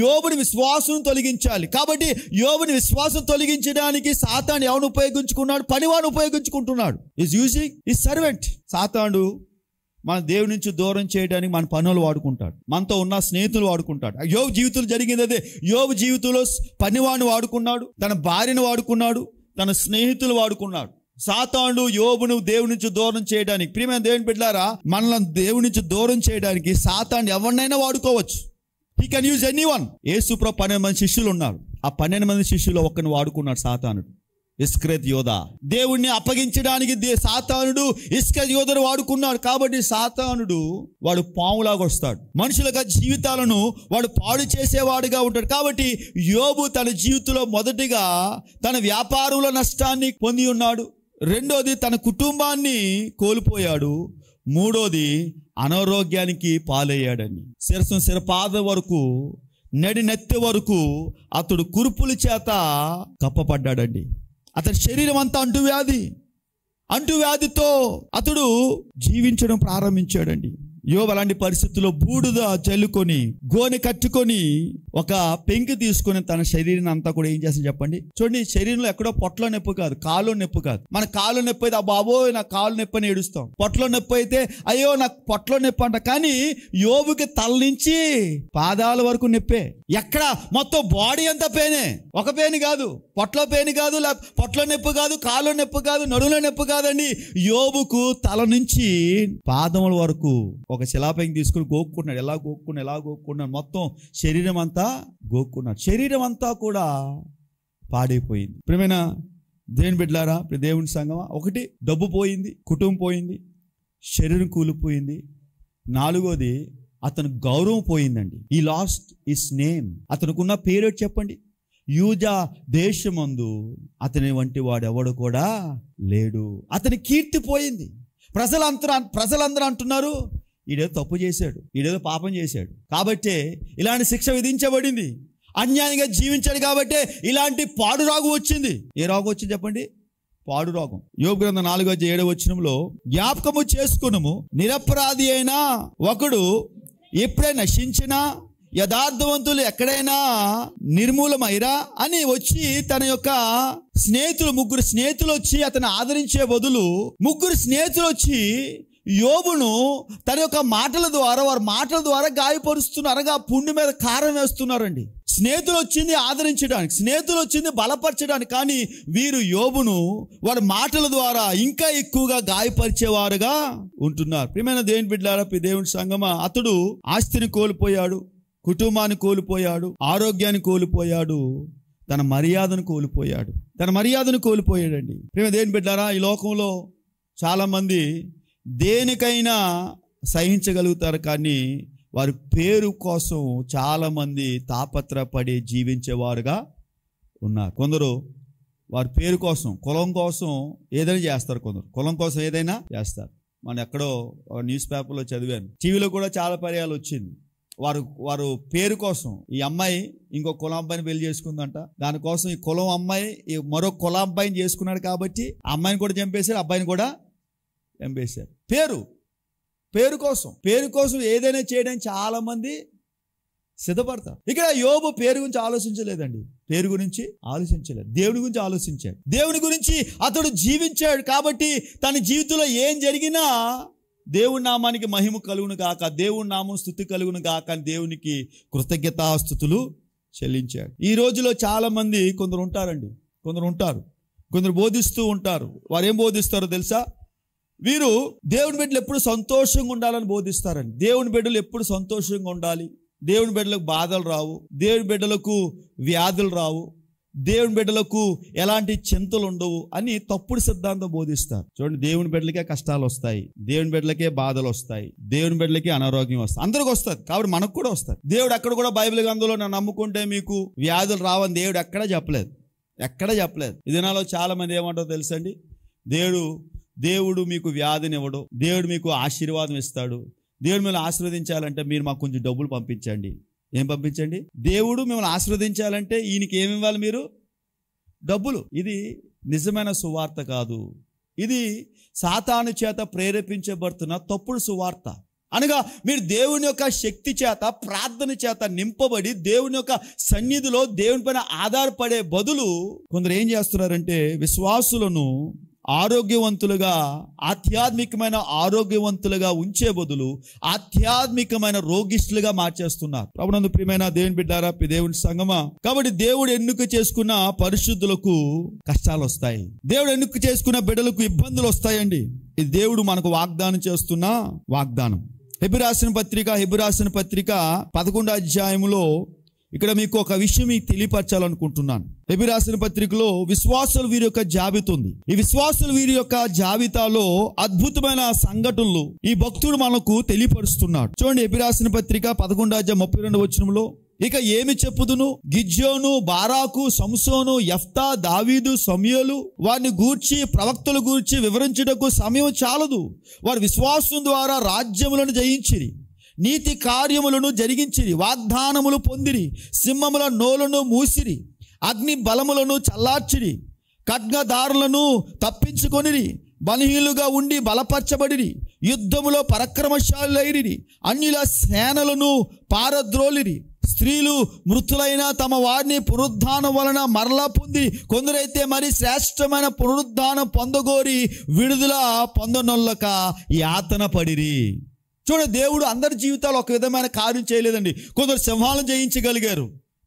యోబుని విశ్వాసం తొలగించాలి కాబట్టి యోబుని విశ్వాసం తొలగించడానికి సాతాను ఎవరిని ఉపయోగించుకున్నాడు పనివాడిని ఉపయోగించుకుంటున్నాడు ఈజ్ యూజింగ్ ఈ సర్వెంట్ సాతాడు మన దేవుడి నుంచి దూరం చేయడానికి మన పనులు వాడుకుంటాడు మనతో ఉన్న స్నేహితులు వాడుకుంటాడు యోగు జీవితంలో జరిగింది అదే యోగు జీవితంలో పనివాడిని వాడుకున్నాడు తన భార్యను వాడుకున్నాడు తన స్నేహితులు వాడుకున్నాడు సాతానుడు యోబును దేవుని నుంచి దూరం చేయడానికి ప్రియమైన దేవుని బిడ్డారా మనల్ని దేవుని నుంచి దూరం చేయడానికి సాతాండు ఎవరినైనా వాడుకోవచ్చు he can use anyone ఏసుప్రో పన్నెండు మంది శిష్యులు ఉన్నారు ఆ పన్నెండు మంది శిష్యులు ఒక్కరిని వాడుకున్నాడు సాతానుడు ఇస్క్రేత్ యోధ దేవుణ్ణి అప్పగించడానికి సాతానుడు ఇస్క్రేత్ యోధను వాడుకున్నాడు కాబట్టి సాతానుడు వాడు పాములాగా వస్తాడు మనుషుల జీవితాలను వాడు పాడు చేసేవాడుగా ఉంటాడు కాబట్టి యోబు తన జీవితంలో మొదటిగా తన వ్యాపారుల నష్టాన్ని పొంది ఉన్నాడు రెండోది తన కుటుంబాన్ని కోల్పోయాడు మూడోది అనారోగ్యానికి పాలయ్యాడని శిరసం శిరపాద వరకు నడి నెత్తి వరకు అతడు కురుపుల చేత కప్పపడ్డాడండి అతడి శరీరం అంతా అంటువ్యాధి అంటువ్యాధితో అతడు జీవించడం ప్రారంభించాడండి యోబు అలాంటి పరిస్థితుల్లో బూడిద చల్లుకొని గోని కట్టుకొని ఒక పెంకి తీసుకొని తన శరీరం అంతా కూడా ఏం చేస్తాను చెప్పండి చూడండి శరీరంలో ఎక్కడో పొట్టలో నొప్పి కాదు కాలు నొప్పి కాదు మన కాలు నొప్పి అయితే బాబో నా కాలు నొప్పి అని ఏడుస్తాం పొట్టలో నొప్పి అయితే అయ్యో నాకు పొట్టలో నొప్పి అంట కానీ యోబుకి తల నుంచి పాదాల వరకు నొప్పే ఎక్కడ మొత్తం బాడీ అంతా పేనే ఒక పేని కాదు పొట్లో పేని కాదు పొట్ల నొప్పి కాదు కాలు నొప్పి కాదు నడుములో నొప్పి కాదండి యోబుకు తల నుంచి పాదముల వరకు ఒక శిలాపైకి తీసుకుని గోక్కున్నాడు ఎలా గోక్కున్నా ఎలా గోక్కున్నాడు మొత్తం శరీరం అంతా గోక్కున్నాడు శరీరం అంతా కూడా పాడైపోయింది ప్రియమైన దేవుని బిడ్డారా దేవుని సంగమా ఒకటి డబ్బు పోయింది కుటుంబం పోయింది శరీరం కూలిపోయింది నాలుగోది అతను గౌరవం పోయిందండి ఈ లాస్ట్ ఇస్ నేమ్ ఉన్న పేరు చెప్పండి యూజా దేశమందు అతని వంటి వాడు ఎవడు కూడా లేడు అతని కీర్తి పోయింది ప్రజలంతా ప్రజలందరూ అంటున్నారు ఈడేదో తప్పు చేశాడు ఈడేదో పాపం చేశాడు కాబట్టే ఇలాంటి శిక్ష విధించబడింది అన్యాయంగా జీవించాడు కాబట్టే ఇలాంటి పాడు రాగు వచ్చింది ఏ రాగు వచ్చింది చెప్పండి పాడు రోగం యోగ గ్రంథం నాలుగు వచ్చి ఏడవ వచ్చినంలో జ్ఞాపకము చేసుకునము నిరపరాధి అయినా ఒకడు ఎప్పుడే నశించినా యథార్థవంతులు ఎక్కడైనా నిర్మూలమైరా అని వచ్చి తన యొక్క స్నేహితులు ముగ్గురు స్నేహితులు వచ్చి అతను ఆదరించే బదులు ముగ్గురు స్నేహితులు వచ్చి యోబును తన యొక్క మాటల ద్వారా వారి మాటల ద్వారా గాయపరుస్తున్నారు అనగా పుండు మీద కారం వేస్తున్నారండి స్నేహితులు వచ్చింది ఆదరించడానికి స్నేహితులు వచ్చింది బలపరచడానికి కానీ వీరు యోబును వారి మాటల ద్వారా ఇంకా ఎక్కువగా గాయపరిచేవారుగా ఉంటున్నారు ప్రియమైన దేవుని బిడ్డారా దేవుని సంగమ అతడు ఆస్తిని కోల్పోయాడు కుటుంబాన్ని కోల్పోయాడు ఆరోగ్యాన్ని కోల్పోయాడు తన మర్యాదను కోల్పోయాడు తన మర్యాదను కోల్పోయాడండి ప్రేమ దేని బిడ్డారా ఈ లోకంలో చాలామంది దేనికైనా సహించగలుగుతారు కానీ వారి పేరు కోసం చాలామంది తాపత్రపడి జీవించేవారుగా ఉన్నారు కొందరు వారి పేరు కోసం కులం కోసం ఏదైనా చేస్తారు కొందరు కులం కోసం ఏదైనా చేస్తారు మనం ఎక్కడో న్యూస్ పేపర్లో చదివాను టీవీలో కూడా చాలా పర్యాలు వచ్చింది వారు వారు పేరు కోసం ఈ అమ్మాయి ఇంకో కుల అబ్బాయిని పెళ్లి చేసుకుందంట దానికోసం ఈ కులం అమ్మాయి మరో కుల అబ్బాయిని చేసుకున్నాడు కాబట్టి అమ్మాయిని కూడా చంపేశారు అబ్బాయిని కూడా ఎంబేసారు పేరు పేరు కోసం పేరు కోసం ఏదైనా చేయడానికి చాలామంది సిద్ధపడతారు ఇక్కడ యోబు పేరు గురించి ఆలోచించలేదండి పేరు గురించి ఆలోచించలేదు దేవుని గురించి ఆలోచించాడు దేవుని గురించి అతడు జీవించాడు కాబట్టి తన జీవితంలో ఏం జరిగినా దేవుని నామానికి మహిమ కలుగును గాక దేవుని నామం స్థుతి కలుగును గాక అని దేవునికి కృతజ్ఞతాస్థుతులు చెల్లించాడు ఈ రోజులో చాలామంది కొందరు ఉంటారండి కొందరు ఉంటారు కొందరు బోధిస్తూ ఉంటారు వారు ఏం బోధిస్తారో తెలుసా వీరు దేవుని బిడ్డలు ఎప్పుడు సంతోషంగా ఉండాలని బోధిస్తారని దేవుని బిడ్డలు ఎప్పుడు సంతోషంగా ఉండాలి దేవుని బిడ్డలకు బాధలు రావు దేవుని బిడ్డలకు వ్యాధులు రావు దేవుని బిడ్డలకు ఎలాంటి చింతలు ఉండవు అని తప్పుడు సిద్ధాంతం బోధిస్తారు చూడండి దేవుని బిడ్డలకే కష్టాలు వస్తాయి దేవుని బిడ్డలకే బాధలు వస్తాయి దేవుని బిడ్డలకే అనారోగ్యం వస్తాయి అందరికి వస్తుంది కాబట్టి మనకు కూడా వస్తుంది దేవుడు అక్కడ కూడా బైబిల్ గందులో నన్ను నమ్ముకుంటే మీకు వ్యాధులు రావని దేవుడు ఎక్కడా చెప్పలేదు ఎక్కడా చెప్పలేదు ఈ దినాలో చాలా మంది ఏమంటారో తెలుసండి దేవుడు దేవుడు మీకు వ్యాధినివ్వడు దేవుడు మీకు ఆశీర్వాదం ఇస్తాడు దేవుడు మిమ్మల్ని ఆశీర్వదించాలంటే మీరు మాకు కొంచెం డబ్బులు పంపించండి ఏం పంపించండి దేవుడు మిమ్మల్ని ఆశీర్వదించాలంటే ఈయనకి ఏమి ఇవ్వాలి మీరు డబ్బులు ఇది నిజమైన సువార్త కాదు ఇది సాతాను చేత ప్రేరేపించబడుతున్న తప్పుడు సువార్త అనగా మీరు దేవుని యొక్క శక్తి చేత ప్రార్థన చేత నింపబడి దేవుని యొక్క సన్నిధిలో దేవుని పైన ఆధారపడే బదులు కొందరు ఏం చేస్తున్నారంటే విశ్వాసులను ఆరోగ్యవంతులుగా ఆధ్యాత్మికమైన ఆరోగ్యవంతులుగా ఉంచే బదులు ఆధ్యాత్మికమైన రోగిస్టులుగా మార్చేస్తున్నారు ప్రభునందు ప్రియమైన దేవుని బిడ్డారా దేవుని సంగమా కాబట్టి దేవుడు ఎన్నుక చేసుకున్న పరిశుద్ధులకు కష్టాలు వస్తాయి దేవుడు ఎన్నుక చేసుకున్న బిడ్డలకు ఇబ్బందులు వస్తాయండి ఇది దేవుడు మనకు వాగ్దానం చేస్తున్న వాగ్దానం హెబిరాసిన పత్రిక హెబిరాసిన పత్రిక పదకొండు అధ్యాయంలో ఇక్కడ మీకు ఒక విషయం మీకు తెలియపరచాలనుకుంటున్నాను రాసిన పత్రికలో విశ్వాసులు వీరి యొక్క జాబితా ఉంది ఈ విశ్వాసులు వీరి యొక్క జాబితాలో అద్భుతమైన సంఘటనలు ఈ భక్తుడు మనకు తెలియపరుస్తున్నాడు చూడండి ఎపిరాసిన పత్రిక పదకొండు అధ్యాయ ముప్పై రెండు వచ్చినంలో ఇక ఏమి చెప్పుదును గిజ్జోను బారాకు సంసోను ఎఫ్తా దావీదు సమయలు వారిని గూర్చి ప్రవక్తలు గూర్చి వివరించుటకు సమయం చాలదు వారి విశ్వాసం ద్వారా రాజ్యములను జయించిరి నీతి కార్యములను జరిగించిరి వాగ్దానములు పొందిరి సింహముల నోలను మూసిరి అగ్ని బలములను చల్లార్చిరి ఖడ్గదారులను తప్పించుకొనిరి బలహీనులుగా ఉండి బలపరచబడిరి యుద్ధములో పరక్రమశాలులైరి అన్యుల సేనలను పారద్రోలిరి స్త్రీలు మృతులైన తమ వారిని పునరుద్ధానం వలన మరలా పొంది కొందరైతే మరి శ్రేష్టమైన పునరుద్ధానం పొందగోరి విడుదల పొందనొల్లక యాతన పడిరి చూడండి దేవుడు అందరి జీవితాలు ఒక విధమైన కార్యం చేయలేదండి కొందరు సింహాలను జయించగలిగారు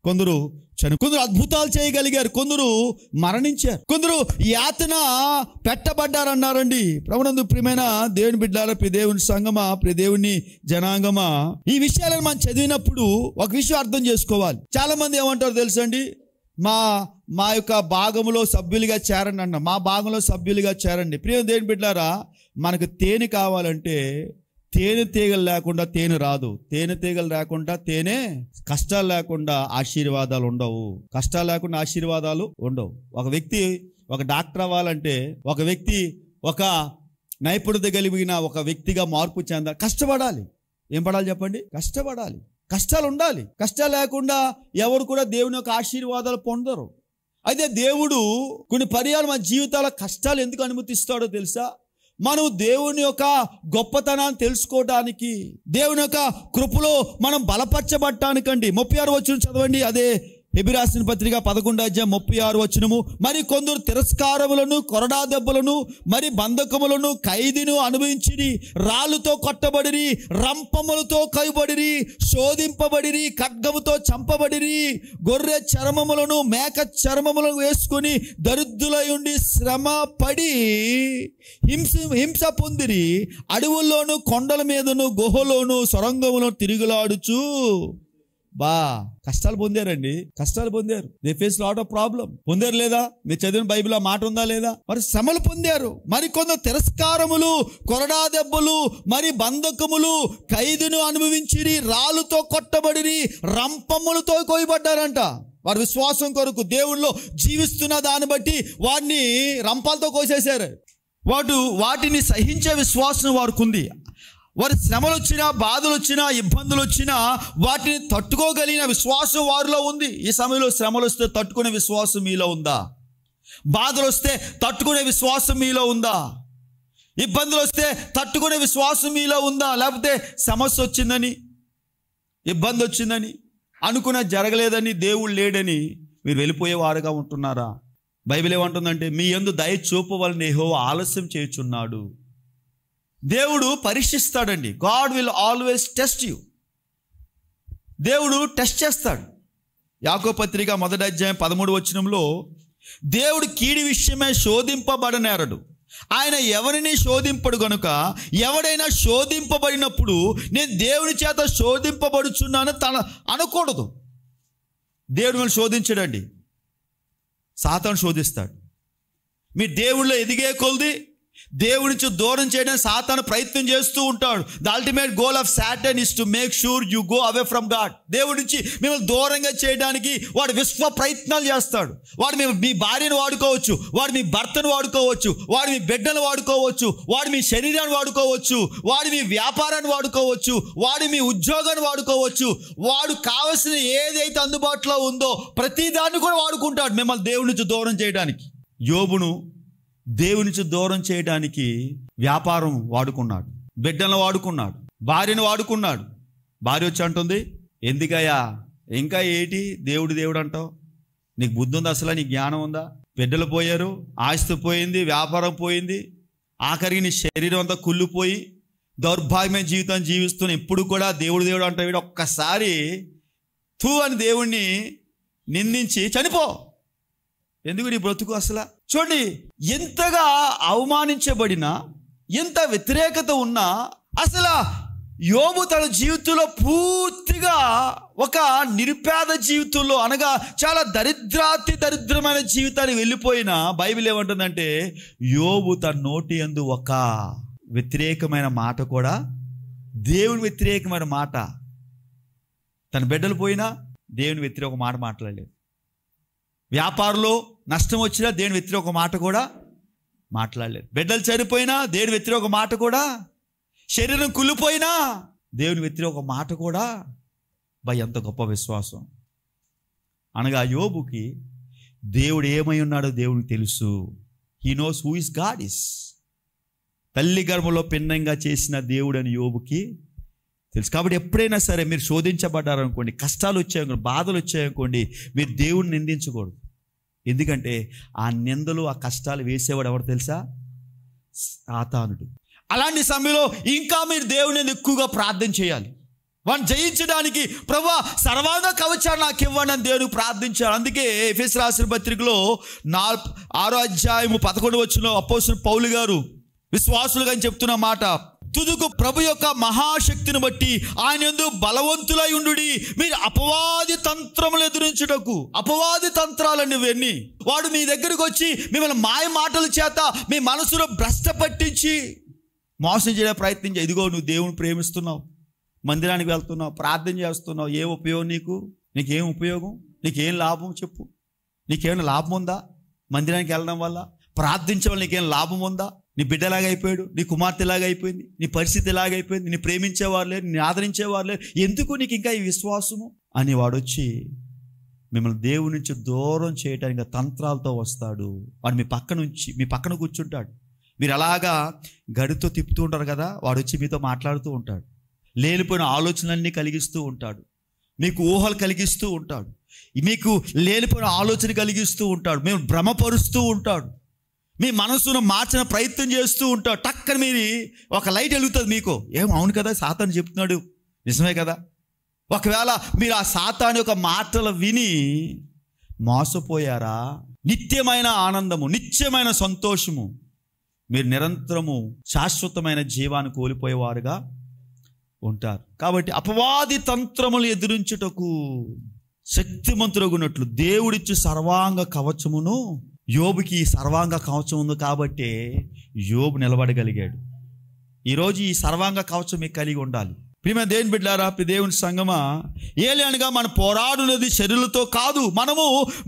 కొందరు చని కొందరు అద్భుతాలు చేయగలిగారు కొందరు మరణించారు కొందరు యాతన పెట్టబడ్డారన్నారండి ప్రభునందు ప్రియమైన దేవుని బిడ్డాల దేవుని సంగమా ప్రి దేవుని జనాంగమా ఈ విషయాలను మనం చదివినప్పుడు ఒక విషయం అర్థం చేసుకోవాలి చాలా మంది ఏమంటారు తెలుసండి మా మా యొక్క భాగంలో సభ్యులుగా చేరండి అన్న మా భాగంలో సభ్యులుగా చేరండి ప్రియ దేవుని బిడ్డారా మనకు తేనె కావాలంటే తేనె తీగలు లేకుండా తేనె రాదు తేనె తీగలు లేకుండా తేనె కష్టాలు లేకుండా ఆశీర్వాదాలు ఉండవు కష్టాలు లేకుండా ఆశీర్వాదాలు ఉండవు ఒక వ్యక్తి ఒక డాక్టర్ అవ్వాలంటే ఒక వ్యక్తి ఒక నైపుణ్యత కలిగిన ఒక వ్యక్తిగా మార్పు చెంద కష్టపడాలి ఏం పడాలి చెప్పండి కష్టపడాలి కష్టాలు ఉండాలి కష్టాలు లేకుండా ఎవరు కూడా దేవుని యొక్క ఆశీర్వాదాలు పొందరు అయితే దేవుడు కొన్ని పర్యాలు మన జీవితాల కష్టాలు ఎందుకు అనుమతిస్తాడో తెలుసా మనం దేవుని యొక్క గొప్పతనాన్ని తెలుసుకోవడానికి దేవుని యొక్క కృపలో మనం బలపరచబట్టానికండి ముప్పై ఆరు వచ్చిన చదవండి అదే ఎబిరాసిన పత్రిక పదకొండు అధ్యాయం ముప్పై ఆరు వచ్చినము మరి కొందరు తిరస్కారములను కొరడా దెబ్బలను మరి బంధకములను ఖైదీను అనుభవించిరి రాళ్ళుతో కొట్టబడిరి రంపములతో కైబడిరి శోధింపబడిరి ఖడ్గముతో చంపబడిరి గొర్రె చర్మములను మేక చర్మములను వేసుకొని దరిద్రులై ఉండి శ్రమ పడి హింస హింస పొందిరి అడవుల్లోను కొండల మీదను గుహలోను సొరంగములను తిరుగులాడుచు బా కష్టాలు పొందారండి కష్టాలు పొందారు they face lot of problem పొందారు లేదా మీరు చదివిన బైబిల్ ఆ మాట ఉందా లేదా మరి శ్రమలు పొందారు మరి కొందరు తిరస్కారములు కొరడా దెబ్బలు మరి బంధకములు ఖైదును అనుభవించిరి రాళ్ళుతో కొట్టబడి రంపములతో కోయబడ్డారంట వారు విశ్వాసం కొరకు దేవుళ్ళు జీవిస్తున్న దాన్ని బట్టి వారిని రంపాలతో కోసేశారు వాడు వాటిని సహించే విశ్వాసం వారికి ఉంది వారి శ్రమలు వచ్చినా బాధలు వచ్చినా ఇబ్బందులు వచ్చినా వాటిని తట్టుకోగలిగిన విశ్వాసం వారిలో ఉంది ఈ సమయంలో శ్రమలు వస్తే తట్టుకునే విశ్వాసం మీలో ఉందా బాధలు వస్తే తట్టుకునే విశ్వాసం మీలో ఉందా ఇబ్బందులు వస్తే తట్టుకునే విశ్వాసం మీలో ఉందా లేకపోతే సమస్య వచ్చిందని ఇబ్బంది వచ్చిందని అనుకున్న జరగలేదని దేవుడు లేడని మీరు వెళ్ళిపోయేవారుగా ఉంటున్నారా బైబిల్ ఏమంటుందంటే మీ ఎందు దయ చూపవలని ఏహో ఆలస్యం చేయుచున్నాడు దేవుడు పరీక్షిస్తాడండి God will always test you దేవుడు టెస్ట్ చేస్తాడు యాకో పత్రిక మొదటి అధ్యాయం పదమూడు వచ్చినంలో దేవుడు కీడి విషయమే శోధింపబడనేరడు ఆయన ఎవరిని శోధింపడు గనుక ఎవడైనా శోధింపబడినప్పుడు నేను దేవుని చేత శోధింపబడుచున్నాను తన అనకూడదు దేవుడు మిమ్మల్ని శోధించడండి సాతాను శోధిస్తాడు మీ దేవుళ్ళు ఎదిగే కొలది దేవుడి నుంచి దూరం చేయడానికి సాతాను ప్రయత్నం చేస్తూ ఉంటాడు the ultimate goal of Satan is to make sure you go away from God దేవుడి నుంచి మిమ్మల్ని దూరంగా చేయడానికి వాడు విశ్వ ప్రయత్నాలు చేస్తాడు వాడు మేము మీ భార్యను వాడుకోవచ్చు వాడు మీ భర్తను వాడుకోవచ్చు వాడు మీ బిడ్డను వాడుకోవచ్చు వాడు మీ శరీరాన్ని వాడుకోవచ్చు వాడు మీ వ్యాపారాన్ని వాడుకోవచ్చు వాడు మీ ఉద్యోగాన్ని వాడుకోవచ్చు వాడు కావలసిన ఏదైతే అందుబాటులో ఉందో ప్రతిదాన్ని కూడా వాడుకుంటాడు మిమ్మల్ని దేవుడి నుంచి దూరం చేయడానికి యోబును దేవుని నుంచి దూరం చేయడానికి వ్యాపారం వాడుకున్నాడు బిడ్డను వాడుకున్నాడు భార్యను వాడుకున్నాడు భార్య వచ్చి అంటుంది ఎందుకయ్యా ఇంకా ఏటి దేవుడు దేవుడు అంటావు నీకు బుద్ధి ఉందా అసలు నీ జ్ఞానం ఉందా బిడ్డలు పోయారు ఆస్తి పోయింది వ్యాపారం పోయింది ఆఖరికి నీ శరీరం అంతా కుళ్ళిపోయి దౌర్భాగ్యమైన జీవితం జీవిస్తున్న ఎప్పుడు కూడా దేవుడు దేవుడు అంటాడు ఒక్కసారి తూ అని దేవుణ్ణి నిందించి చనిపో ఎందుకు నీ బ్రతుకు అసలా చూడండి ఎంతగా అవమానించబడినా ఎంత వ్యతిరేకత ఉన్నా అసలు యోబు తన జీవితంలో పూర్తిగా ఒక నిరుపేద జీవితంలో అనగా చాలా దరిద్రాతి దరిద్రమైన జీవితానికి వెళ్ళిపోయిన బైబిల్ ఏమంటుందంటే యోబు తన నోటి ఎందు ఒక వ్యతిరేకమైన మాట కూడా దేవుని వ్యతిరేకమైన మాట తన బిడ్డలు పోయినా దేవుని వ్యతిరేక మాట మాట్లాడలేదు వ్యాపారంలో నష్టం వచ్చినా దేని వ్యతిరేక ఒక మాట కూడా మాట్లాడలేదు బిడ్డలు చనిపోయినా దేని వ్యతిరేక ఒక మాట కూడా శరీరం కుళ్ళిపోయినా దేవుని వ్యతిరేక ఒక మాట కూడా భయ ఎంత గొప్ప విశ్వాసం అనగా యోబుకి దేవుడు ఏమై ఉన్నాడో దేవుడికి తెలుసు he knows who is God is తల్లి గర్భంలో పిన్నంగా చేసిన దేవుడు అని యోబుకి తెలుసు కాబట్టి ఎప్పుడైనా సరే మీరు శోధించబడ్డారనుకోండి కష్టాలు వచ్చాయనుకోండి బాధలు వచ్చాయనుకోండి మీరు దేవుడిని నిందించకూడదు ఎందుకంటే ఆ నిందలు ఆ కష్టాలు వేసేవాడు ఎవరు తెలుసా సాతానుడు అలాంటి సమయంలో ఇంకా మీరు దేవుని ఎక్కువగా ప్రార్థన చేయాలి వాడిని జయించడానికి ప్రభా సర్వాంగ కవచాన్ని నాకు ఇవ్వండి అని దేవుడు ప్రార్థించాడు అందుకే ఎఫ్ఎస్ రాసిన పత్రికలో నాల్ ఆరో అధ్యాయము పదకొండు వచ్చిన అప్పోసిన పౌలు గారు విశ్వాసులుగా అని చెప్తున్న మాట తుదుకు ప్రభు యొక్క మహాశక్తిని బట్టి ఆయన ఎందు బలవంతులై ఉండు మీరు అపవాది తంత్రములు ఎదురించుటకు అపవాది తంత్రాలని ఇవన్నీ వాడు మీ దగ్గరకు వచ్చి మిమ్మల్ని మాయ మాటల చేత మీ మనసును భ్రష్ట పట్టించి మోసం చేయడం ప్రయత్నించే ఇదిగో నువ్వు దేవుని ప్రేమిస్తున్నావు మందిరానికి వెళ్తున్నావు ప్రార్థన చేస్తున్నావు ఏం ఉపయోగం నీకు నీకేం ఉపయోగం నీకేం లాభం చెప్పు నీకేమైనా లాభం ఉందా మందిరానికి వెళ్ళడం వల్ల ప్రార్థించడం నీకేం లాభం ఉందా నీ బిడ్డలాగా అయిపోయాడు నీ కుమార్తెలాగా అయిపోయింది నీ పరిస్థితి ఎలాగ అయిపోయింది నీ ప్రేమించేవారు లేరు నీ ఆదరించేవారు లేరు ఎందుకు నీకు ఇంకా ఈ విశ్వాసము అని వాడొచ్చి మిమ్మల్ని దేవుడి నుంచి దూరం చేయడానికి తంత్రాలతో వస్తాడు వాడు మీ పక్క నుంచి మీ పక్కన కూర్చుంటాడు మీరు అలాగా గడితో తిప్పుతూ ఉంటారు కదా వాడు వచ్చి మీతో మాట్లాడుతూ ఉంటాడు లేనిపోయిన ఆలోచనలన్నీ కలిగిస్తూ ఉంటాడు మీకు ఊహలు కలిగిస్తూ ఉంటాడు మీకు లేనిపోయిన ఆలోచన కలిగిస్తూ ఉంటాడు మేము భ్రమపరుస్తూ ఉంటాడు మీ మనసును మార్చిన ప్రయత్నం చేస్తూ ఉంటావు టక్కని మీరు ఒక లైట్ వెలుగుతుంది మీకు ఏం అవును కదా సాతాను చెప్తున్నాడు నిజమే కదా ఒకవేళ మీరు ఆ సాతాను యొక్క మాటలు విని మోసపోయారా నిత్యమైన ఆనందము నిత్యమైన సంతోషము మీరు నిరంతరము శాశ్వతమైన జీవాన్ని కోల్పోయేవారుగా ఉంటారు కాబట్టి అపవాది తంత్రములు ఎదురించుటకు శక్తిమంతుడగునట్లు దేవుడిచ్చు సర్వాంగ కవచమును యోబుకి సర్వాంగ కవచం ఉంది కాబట్టి యోబు నిలబడగలిగాడు ఈరోజు ఈ సర్వాంగ కవచం మీకు కలిగి ఉండాలి ప్రియమ దేని బిడ్డారా దేవుని సంగమా ఏలి అనగా మన పోరాడున్నది శరీరులతో కాదు మనము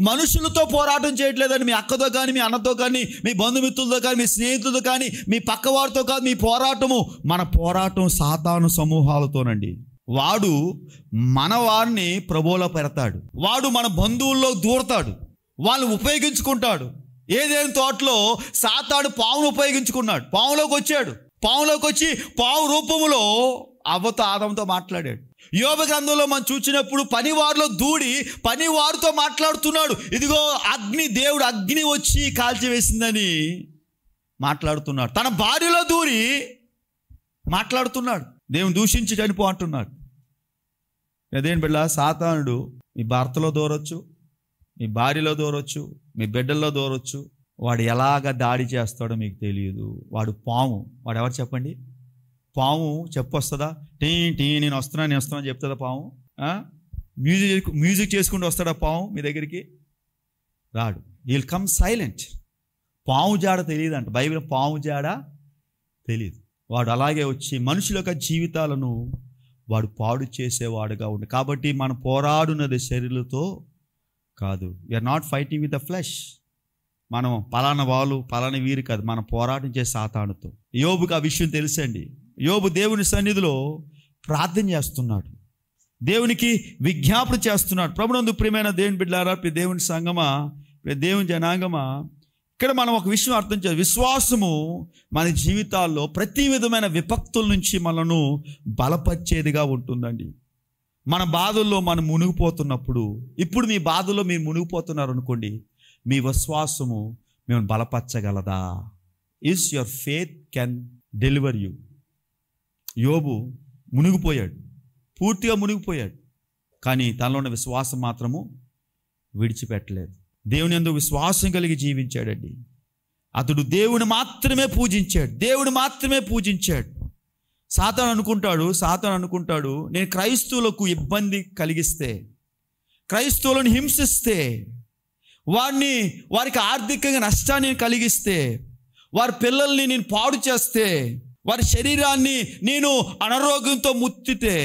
మనుషులతో పోరాటం చేయట్లేదని మీ అక్కతో కానీ మీ అన్నతో కానీ మీ బంధుమిత్రులతో కానీ మీ స్నేహితులతో కానీ మీ పక్కవారితో కాదు మీ పోరాటము మన పోరాటం సాతాను సమూహాలతోనండి వాడు మన వారిని ప్రభువులో పెడతాడు వాడు మన బంధువుల్లో దూరతాడు వాళ్ళు ఉపయోగించుకుంటాడు ఏదేని తోటలో సాతాడు పావును ఉపయోగించుకున్నాడు పావులోకి వచ్చాడు పావులోకి వచ్చి పావు రూపములో అవ్వతో ఆదంతో మాట్లాడాడు యోగ గ్రంథంలో మనం చూసినప్పుడు పనివారిలో దూడి పనివారితో మాట్లాడుతున్నాడు ఇదిగో అగ్ని దేవుడు అగ్ని వచ్చి కాల్చి వేసిందని మాట్లాడుతున్నాడు తన భార్యలో దూరి మాట్లాడుతున్నాడు దేవుని దూషించి చనిపో అంటున్నాడు అదేం బిడ్డ సాతానుడు మీ భర్తలో దూరొచ్చు మీ భార్యలో దూరొచ్చు మీ బిడ్డల్లో దూరొచ్చు వాడు ఎలాగ దాడి చేస్తాడో మీకు తెలియదు వాడు పాము వాడు ఎవరు చెప్పండి పాము చెప్పొస్తుందా టీ టీ నేను వస్తున్నా నేను వస్తున్నా చెప్తుందా పాము మ్యూజిక్ మ్యూజిక్ చేసుకుంటూ వస్తాడా పాము మీ దగ్గరికి రాడు విల్ కమ్ సైలెంట్ పాము జాడ తెలియదు అంట బైబిల్ పాము జాడ తెలియదు వాడు అలాగే వచ్చి మనుషుల యొక్క జీవితాలను వాడు పాడు చేసేవాడుగా ఉండి కాబట్టి మనం పోరాడున్నది శరీరులతో కాదు you're not fighting with the flesh మనం పలానా వాళ్ళు పలానా వీరు కాదు మనం పోరాటం చేసే సాతానుతో యోబుకి ఆ విషయం తెలుసండి యోబు దేవుని సన్నిధిలో ప్రార్థన చేస్తున్నాడు దేవునికి విజ్ఞాపన చేస్తున్నాడు ప్రభునందు ప్రియమైన దేవుని బిడ్డారా ప్రి దేవుని సంగమా ప్రి దేవుని జనాంగమా ఇక్కడ మనం ఒక విషయం అర్థం చేయాలి విశ్వాసము మన జీవితాల్లో ప్రతి విధమైన విపక్తుల నుంచి మనను బలపరిచేదిగా ఉంటుందండి మన బాధల్లో మనం మునిగిపోతున్నప్పుడు ఇప్పుడు మీ బాధలో మీరు మునిగిపోతున్నారు అనుకోండి మీ విశ్వాసము మేము బలపరచగలదా is your faith can deliver you యోబు మునిగిపోయాడు పూర్తిగా మునిగిపోయాడు కానీ తనలో ఉన్న విశ్వాసం మాత్రము విడిచిపెట్టలేదు దేవుని ఎందుకు విశ్వాసం కలిగి జీవించాడండి అతడు దేవుని మాత్రమే పూజించాడు దేవుని మాత్రమే పూజించాడు సాతన్ అనుకుంటాడు సాతన్ అనుకుంటాడు నేను క్రైస్తవులకు ఇబ్బంది కలిగిస్తే క్రైస్తవులను హింసిస్తే వారిని వారికి ఆర్థికంగా నష్టాన్ని కలిగిస్తే వారి పిల్లల్ని నేను పాడు చేస్తే వారి శరీరాన్ని నేను అనారోగ్యంతో ముత్తితే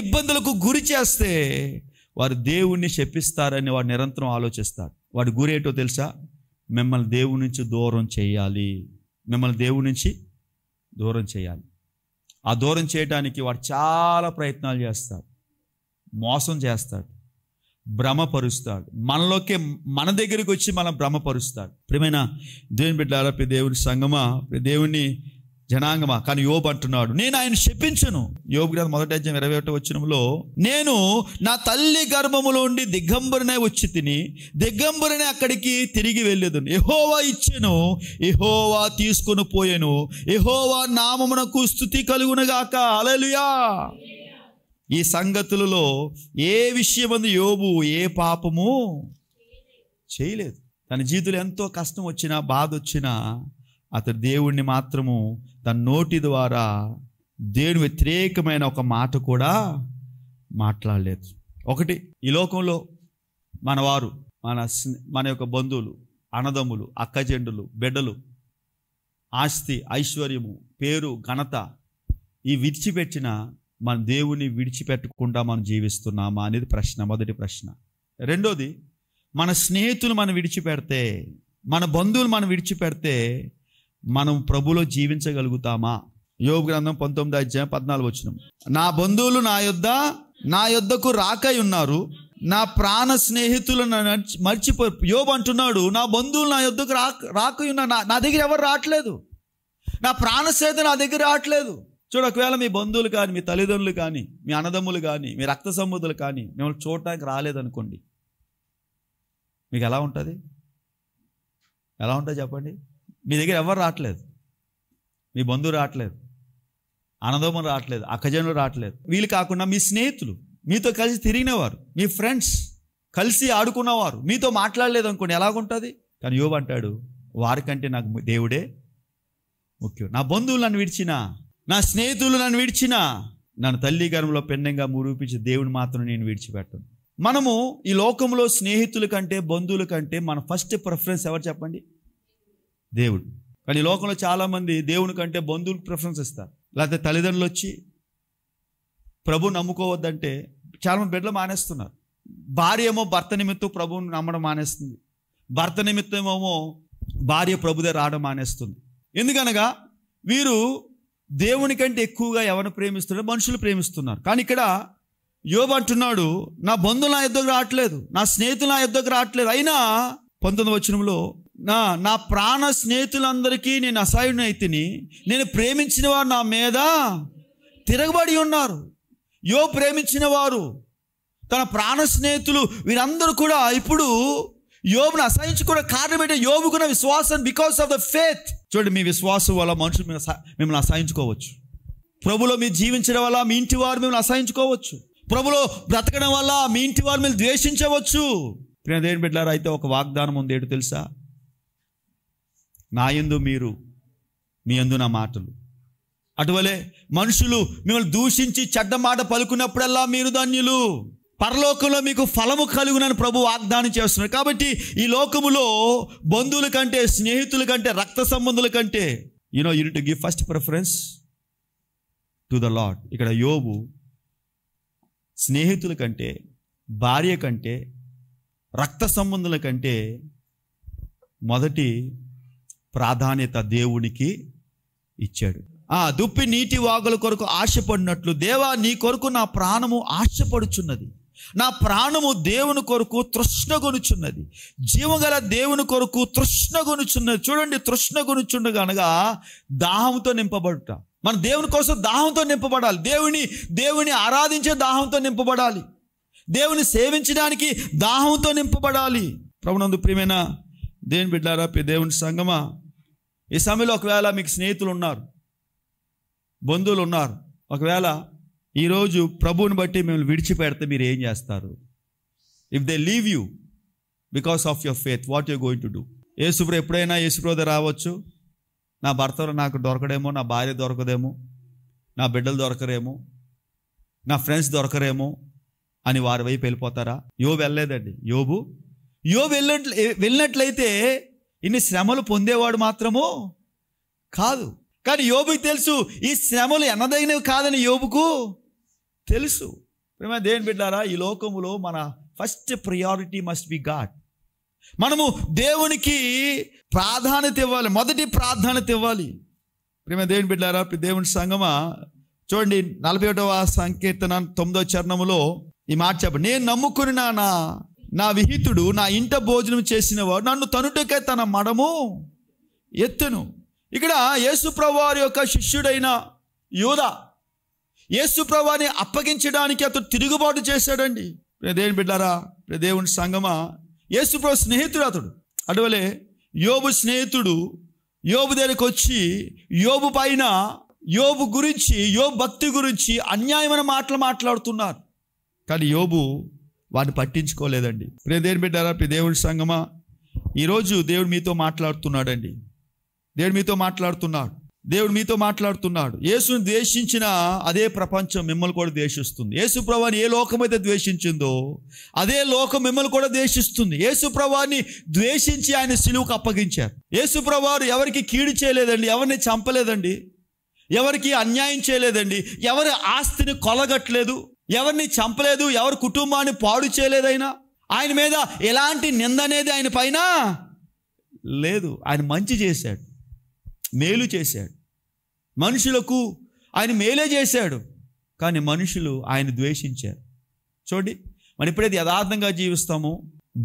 ఇబ్బందులకు గురి చేస్తే వారు దేవుణ్ణి శపిస్తారని వారు నిరంతరం ఆలోచిస్తారు వాడి గురేటో తెలుసా మిమ్మల్ని దేవుడి నుంచి దూరం చేయాలి మిమ్మల్ని దేవుడి నుంచి దూరం చేయాలి ఆ దూరం చేయడానికి వాడు చాలా ప్రయత్నాలు చేస్తాడు మోసం చేస్తాడు భ్రమపరుస్తాడు మనలోకే మన దగ్గరికి వచ్చి మనం భ్రమపరుస్తాడు ప్రియమైన దేవుని బిడ్డ దేవుని సంగమా దేవుని జనాంగమా కానీ యోబు అంటున్నాడు నేను ఆయన శపించను యోబు గ్రంథం మొదటి అధ్యాయం ఇరవై ఒకటి వచ్చినంలో నేను నా తల్లి గర్భములో ఉండి దిగ్గంబరనే వచ్చి తిని దిగ్గంబరనే అక్కడికి తిరిగి వెళ్ళేదు ఎహోవా ఇచ్చెను ఎహోవా తీసుకొని పోయాను ఎహోవా నామమునకు స్థుతి కలుగునగాక అలలుయా ఈ సంగతులలో ఏ విషయమందు యోబు ఏ పాపము చేయలేదు తన జీవితంలో ఎంతో కష్టం వచ్చినా బాధ వచ్చినా అతడు దేవుణ్ణి మాత్రము తన నోటి ద్వారా దేవుని వ్యతిరేకమైన ఒక మాట కూడా మాట్లాడలేదు ఒకటి ఈ లోకంలో మన వారు మన మన యొక్క బంధువులు అన్నదమ్ములు అక్కజెండులు బిడ్డలు ఆస్తి ఐశ్వర్యము పేరు ఘనత ఈ విడిచిపెట్టిన మన దేవుని విడిచిపెట్టకుండా మనం జీవిస్తున్నామా అనేది ప్రశ్న మొదటి ప్రశ్న రెండోది మన స్నేహితులు మనం విడిచిపెడితే మన బంధువులు మనం విడిచిపెడితే మనం ప్రభులో జీవించగలుగుతామా యోగ గ్రంథం పంతొమ్మిది అధ్యాయం పద్నాలుగు వచ్చిన నా బంధువులు నా యొద్ నా యొద్దకు రాకై ఉన్నారు నా ప్రాణ స్నేహితులను మర్చిపో యోబు అంటున్నాడు నా బంధువులు నా యొద్దకు రా రాకై నా నా దగ్గర ఎవరు రావట్లేదు నా ప్రాణ స్నేహితులు నా దగ్గర రావట్లేదు చూడ ఒకవేళ మీ బంధువులు కానీ మీ తల్లిదండ్రులు కానీ మీ అన్నదమ్ములు కానీ మీ రక్త సంబంధులు కానీ మిమ్మల్ని చూడటానికి రాలేదనుకోండి మీకు ఎలా ఉంటుంది ఎలా ఉంటుంది చెప్పండి మీ దగ్గర ఎవరు రావట్లేదు మీ బంధువు రావట్లేదు అన్నదమ్ములు రావట్లేదు అక్కజనులు రావట్లేదు వీళ్ళు కాకుండా మీ స్నేహితులు మీతో కలిసి తిరిగినవారు మీ ఫ్రెండ్స్ కలిసి ఆడుకున్నవారు మీతో మాట్లాడలేదు అనుకోండి ఎలాగుంటుంది కానీ యోబు అంటాడు వారికంటే నాకు దేవుడే ముఖ్యం నా బంధువులు నన్ను విడిచినా నా స్నేహితులు నన్ను విడిచినా నన్ను తల్లి గర్భంలో పెండంగా మురూపించే దేవుని మాత్రం నేను విడిచిపెట్టను మనము ఈ లోకంలో స్నేహితుల కంటే బంధువుల కంటే మన ఫస్ట్ ప్రిఫరెన్స్ ఎవరు చెప్పండి దేవుడు కానీ లోకంలో చాలామంది దేవుని కంటే బంధువులకు ప్రిఫరెన్స్ ఇస్తారు లేకపోతే తల్లిదండ్రులు వచ్చి ప్రభు నమ్ముకోవద్దంటే చాలామంది బిడ్డలు మానేస్తున్నారు భార్య ఏమో భర్త నిమిత్తం ప్రభువుని నమ్మడం మానేస్తుంది భర్త నిమిత్తమేమో భార్య ప్రభుదే రావడం మానేస్తుంది ఎందుకనగా వీరు దేవుని కంటే ఎక్కువగా ఎవరిని ప్రేమిస్తున్నారు మనుషులు ప్రేమిస్తున్నారు కానీ ఇక్కడ యోబు అంటున్నాడు నా బంధువులు నా ఇద్దరు రావట్లేదు నా స్నేహితులు నా ఇద్దరు రావట్లేదు అయినా పంతొమ్మిది వచ్చినంలో నా నా ప్రాణ స్నేహితులందరికీ నేను అసహాయునైతిని నేను ప్రేమించిన వారు నా మీద తిరగబడి ఉన్నారు యో ప్రేమించిన వారు తన ప్రాణ స్నేహితులు వీరందరూ కూడా ఇప్పుడు యోబును కూడా కారణం ఏంటంటే యోబుకున్న విశ్వాసం బికాస్ ఆఫ్ ద ఫేత్ చూడండి మీ విశ్వాసం వల్ల మనుషులు మిమ్మల్ని అసహించుకోవచ్చు ప్రభులో మీరు జీవించడం వల్ల మీ ఇంటి వారు మిమ్మల్ని అసహించుకోవచ్చు ప్రభులో బ్రతకడం వల్ల మీ ఇంటి వారు మీరు ద్వేషించవచ్చు ఏం పెట్టారు అయితే ఒక వాగ్దానం ఉంది ఏంటో తెలుసా నా మీరు మీ అందు నా మాటలు అటువలే మనుషులు మిమ్మల్ని దూషించి చెడ్డ మాట పలుకున్నప్పుడల్లా మీరు ధన్యులు పరలోకంలో మీకు ఫలము కలుగునని ప్రభు వాగ్దానం చేస్తున్నారు కాబట్టి ఈ లోకములో బంధువుల కంటే స్నేహితుల కంటే రక్త సంబంధుల కంటే you know to give first preference to the lord ఇక్కడ యోబు స్నేహితుల కంటే భార్య కంటే రక్త సంబంధుల కంటే మొదటి ప్రాధాన్యత దేవునికి ఇచ్చాడు ఆ దుప్పి నీటి వాగుల కొరకు ఆశపడినట్లు దేవా నీ కొరకు నా ప్రాణము ఆశపడుచున్నది నా ప్రాణము దేవుని కొరకు తృష్ణగొనుచున్నది జీవగల దేవుని కొరకు తృష్ణగొనుచున్నది చూడండి తృష్ణగొనుచుండగా అనగా దాహంతో నింపబడుట మన దేవుని కోసం దాహంతో నింపబడాలి దేవుని దేవుని ఆరాధించే దాహంతో నింపబడాలి దేవుని సేవించడానికి దాహంతో నింపబడాలి ప్రభునందు ప్రియమైన దేని బిడ్డారా దేవుని సంగమా ఈ సమయంలో ఒకవేళ మీకు స్నేహితులు ఉన్నారు బంధువులు ఉన్నారు ఒకవేళ ఈరోజు ప్రభువుని బట్టి మిమ్మల్ని విడిచిపెడితే మీరు ఏం చేస్తారు if they leave you because of your faith what you going to do ఏసుప్రో ఎప్పుడైనా ఏసుప్రోద రావచ్చు నా భర్త నాకు దొరకడేమో నా భార్య దొరకదేమో నా బిడ్డలు దొరకరేమో నా ఫ్రెండ్స్ దొరకరేమో అని వారి వైపు వెళ్ళిపోతారా యోబు వెళ్ళలేదండి యోబు యో వెళ్ళ వెళ్ళినట్లయితే ఇన్ని శ్రమలు పొందేవాడు మాత్రము కాదు కానీ యోబుకి తెలుసు ఈ శ్రమలు ఎన్నదైనవి కాదని యోబుకు తెలుసు ప్రేమ దేవుని బిడ్డారా ఈ లోకములో మన first priority must be God మనము దేవునికి ప్రాధాన్యత ఇవ్వాలి మొదటి ప్రాధాన్యత ఇవ్వాలి ప్రేమ దేవుని బిడ్డారా దేవుని సంగమా చూడండి నలభై ఒకటవ సంకీర్తన తొమ్మిదో చరణములో ఈ మాట చెప్ప నేను నమ్ముకుని నా నా విహితుడు నా ఇంట భోజనం చేసినవాడు నన్ను తనుటకే తన మడము ఎత్తును ఇక్కడ యేసుప్రవారి యొక్క శిష్యుడైన యోధ యేసుప్రవాని అప్పగించడానికి అతడు తిరుగుబాటు చేశాడండి దేవుని బిడ్డారా దేవుని సంగమా యేసుప్రభు స్నేహితుడు అతడు అటువలే యోబు స్నేహితుడు యోబు దగ్గరికి వచ్చి యోబు పైన యోబు గురించి యోబు భక్తి గురించి అన్యాయమైన మాటలు మాట్లాడుతున్నారు కానీ యోబు వారిని పట్టించుకోలేదండి ప్రేదేని బిడ్డారా ప్రి దేవుడి సంగమా ఈరోజు దేవుడు మీతో మాట్లాడుతున్నాడండి దేవుడు మీతో మాట్లాడుతున్నాడు దేవుడు మీతో మాట్లాడుతున్నాడు యేసును ద్వేషించిన అదే ప్రపంచం మిమ్మల్ని కూడా ద్వేషిస్తుంది యేసు ప్రభాని ఏ లోకమైతే ద్వేషించిందో అదే లోకం మిమ్మల్ని కూడా ద్వేషిస్తుంది యేసు ప్రభాని ద్వేషించి ఆయన సిలువుకు అప్పగించారు యేసు ప్రభావారు ఎవరికి కీడు చేయలేదండి ఎవరిని చంపలేదండి ఎవరికి అన్యాయం చేయలేదండి ఎవరి ఆస్తిని కొలగట్లేదు ఎవరిని చంపలేదు ఎవరి కుటుంబాన్ని పాడు చేయలేదైనా ఆయన మీద ఎలాంటి నింద అనేది ఆయన పైన లేదు ఆయన మంచి చేశాడు మేలు చేశాడు మనుషులకు ఆయన మేలే చేశాడు కానీ మనుషులు ఆయన ద్వేషించారు చూడండి మనం ఎప్పుడైతే యథార్థంగా జీవిస్తామో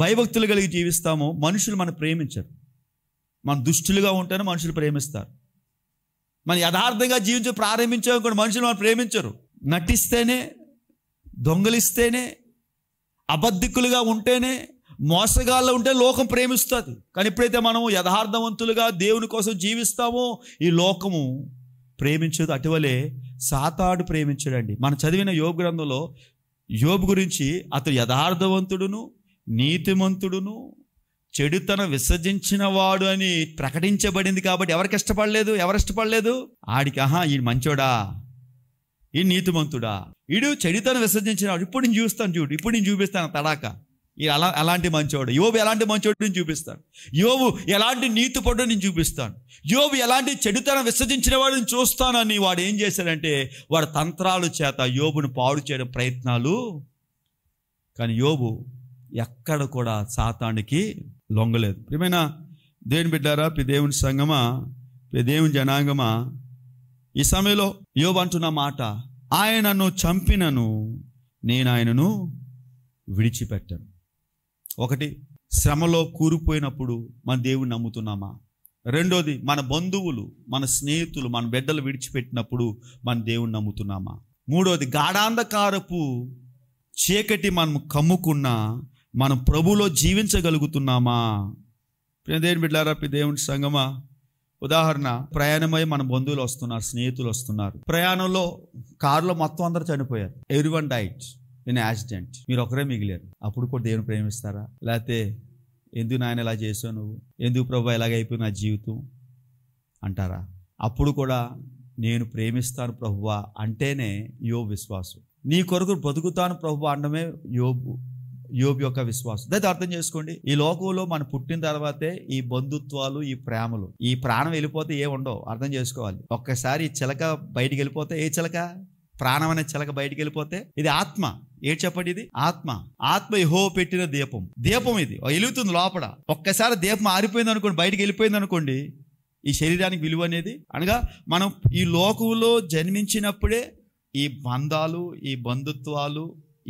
భయభక్తులు కలిగి జీవిస్తామో మనుషులు మనం ప్రేమించరు మనం దుష్టులుగా ఉంటేనే మనుషులు ప్రేమిస్తారు మనం యథార్థంగా జీవించి ప్రారంభించే కూడా మనుషులు మనం ప్రేమించరు నటిస్తేనే దొంగలిస్తేనే అబద్ధికులుగా ఉంటేనే మోసగాళ్ళు ఉంటే లోకం ప్రేమిస్తుంది కానీ ఎప్పుడైతే మనం యథార్థవంతులుగా దేవుని కోసం జీవిస్తామో ఈ లోకము ప్రేమించదు అటువలే సాతాడు ప్రేమించడండి మనం చదివిన యోగ గ్రంథంలో యోబు గురించి అతడు యథార్థవంతుడును నీతిమంతుడును చెడుతన విసర్జించిన వాడు అని ప్రకటించబడింది కాబట్టి ఎవరికి ఇష్టపడలేదు ఎవరు ఇష్టపడలేదు ఆడికి ఆహా ఈయన మంచోడా ఈ నీతిమంతుడా ఇడు చరిత్రను విసర్జించిన ఇప్పుడు నేను చూస్తాను చూడు ఇప్పుడు నేను చూపిస్తాను తడాక ఈ అలా అలాంటి మంచోడు యోబు ఎలాంటి మంచోడు నేను చూపిస్తాను యోబు ఎలాంటి నీతి పడ్డో నేను చూపిస్తాను యోబు ఎలాంటి చెడుతనం విసర్జించిన వాడిని చూస్తానని వాడు ఏం చేశాడంటే వాడు తంత్రాలు చేత యోబును పాడు చేయడం ప్రయత్నాలు కానీ యోబు ఎక్కడ కూడా సాతానికి లొంగలేదు ఏమైనా దేవుని బిడ్డారా దేవుని సంగమా దేవుని జనాంగమా ఈ సమయంలో యోబు అంటున్న మాట ఆయనను చంపినను నేను ఆయనను విడిచిపెట్టాను ఒకటి శ్రమలో కూరుకుపోయినప్పుడు మన దేవుని నమ్ముతున్నామా రెండోది మన బంధువులు మన స్నేహితులు మన బిడ్డలు విడిచిపెట్టినప్పుడు మన దేవుని నమ్ముతున్నామా మూడోది గాఢాంధకారపు చీకటి మనం కమ్ముకున్నా మనం ప్రభులో జీవించగలుగుతున్నామా దేవుని బిడ్డారా దేవుని సంగమా ఉదాహరణ ప్రయాణమై మన బంధువులు వస్తున్నారు స్నేహితులు వస్తున్నారు ప్రయాణంలో కారులో మొత్తం అందరు చనిపోయారు everyone died in accident మీరు ఒకరే మిగిలారు అప్పుడు కూడా దేవుని ప్రేమిస్తారా లేకపోతే ఎందుకు నాయన ఇలా చేసావు నువ్వు ఎందుకు ప్రభు ఇలాగైపోయి నా జీవితం అంటారా అప్పుడు కూడా నేను ప్రేమిస్తాను ప్రభువా అంటేనే యోగ విశ్వాసం నీ కొరకు బతుకుతాను ప్రభు అనడమే యోబు యోబు యొక్క విశ్వాసం అయితే అర్థం చేసుకోండి ఈ లోకంలో మనం పుట్టిన తర్వాతే ఈ బంధుత్వాలు ఈ ప్రేమలు ఈ ప్రాణం వెళ్ళిపోతే ఏ ఉండవు అర్థం చేసుకోవాలి ఒక్కసారి ఈ చిలక బయటికి వెళ్ళిపోతే ఏ చిలక ప్రాణం అనే చిలక బయటికి వెళ్ళిపోతే ఇది ఆత్మ ఏడు చెప్పండి ఇది ఆత్మ ఆత్మ యహో పెట్టిన దీపం దీపం ఇది వెలుగుతుంది లోపల ఒక్కసారి దీపం ఆరిపోయింది అనుకోండి బయటికి వెళ్ళిపోయింది అనుకోండి ఈ శరీరానికి విలువ అనేది అనగా మనం ఈ లోకంలో జన్మించినప్పుడే ఈ బంధాలు ఈ బంధుత్వాలు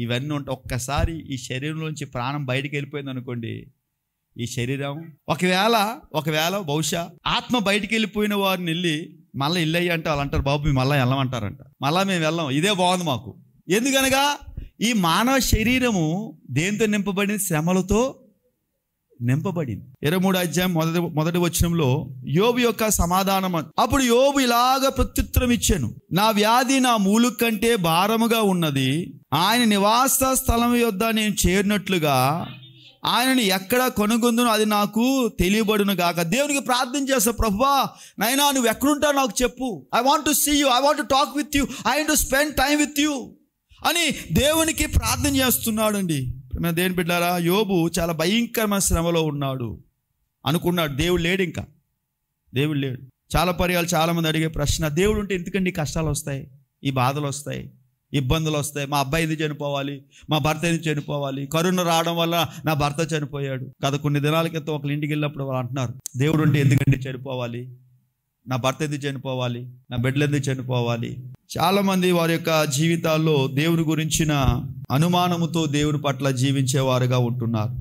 ఇవన్నీ ఉంటే ఒక్కసారి ఈ శరీరంలోంచి ప్రాణం బయటికి వెళ్ళిపోయింది అనుకోండి ఈ శరీరం ఒకవేళ ఒకవేళ బహుశా ఆత్మ బయటికి వెళ్ళిపోయిన వారిని వెళ్ళి మళ్ళీ ఇల్లయ్య అంటే వాళ్ళు అంటారు బాబు మేము మళ్ళీ వెళ్ళమంటారంట మళ్ళీ మేము వెళ్ళాం ఇదే బాగుంది మాకు ఎందుకనగా ఈ మానవ శరీరము దేంతో నింపబడిన శ్రమలతో నింపబడింది ఇరవై మూడు అధ్యాయం మొదటి మొదటి వచనంలో యోబు యొక్క సమాధానం అప్పుడు యోబు ఇలాగ ప్రత్యుత్తరం ఇచ్చాను నా వ్యాధి నా మూలు కంటే భారముగా ఉన్నది ఆయన నివాస స్థలం యొద్ నేను చేరినట్లుగా ఆయనని ఎక్కడ కొనుగొందునో అది నాకు తెలియబడును గాక దేవునికి ప్రార్థన చేస్తా ప్రభువా నైనా నువ్వు ఎక్కడుంటావు నాకు చెప్పు I want to see you I want to talk with you I want to spend time with you అని దేవునికి ప్రార్థన చేస్తున్నాడండి దేని బిడ్డారా యోబు చాలా భయంకరమైన శ్రమలో ఉన్నాడు అనుకున్నాడు దేవుడు లేడు ఇంకా దేవుడు లేడు చాలా పర్యాలు చాలామంది అడిగే ప్రశ్న దేవుడు ఉంటే ఎందుకండి కష్టాలు వస్తాయి ఈ బాధలు వస్తాయి ఇబ్బందులు వస్తాయి మా అబ్బాయిది చనిపోవాలి మా భర్త ఇది చనిపోవాలి కరోనా రావడం వల్ల నా భర్త చనిపోయాడు కదా కొన్ని దినాల క్రితం ఒకళ్ళ ఇంటికి వెళ్ళినప్పుడు వాళ్ళు అంటున్నారు దేవుడు ఉంటే ఎందుకండి చనిపోవాలి నా భర్త ఎందుకు చనిపోవాలి నా బిడ్డలు ఎందుకు చనిపోవాలి చాలామంది వారి యొక్క జీవితాల్లో దేవుని గురించిన అనుమానముతో దేవుని పట్ల జీవించేవారుగా ఉంటున్నారు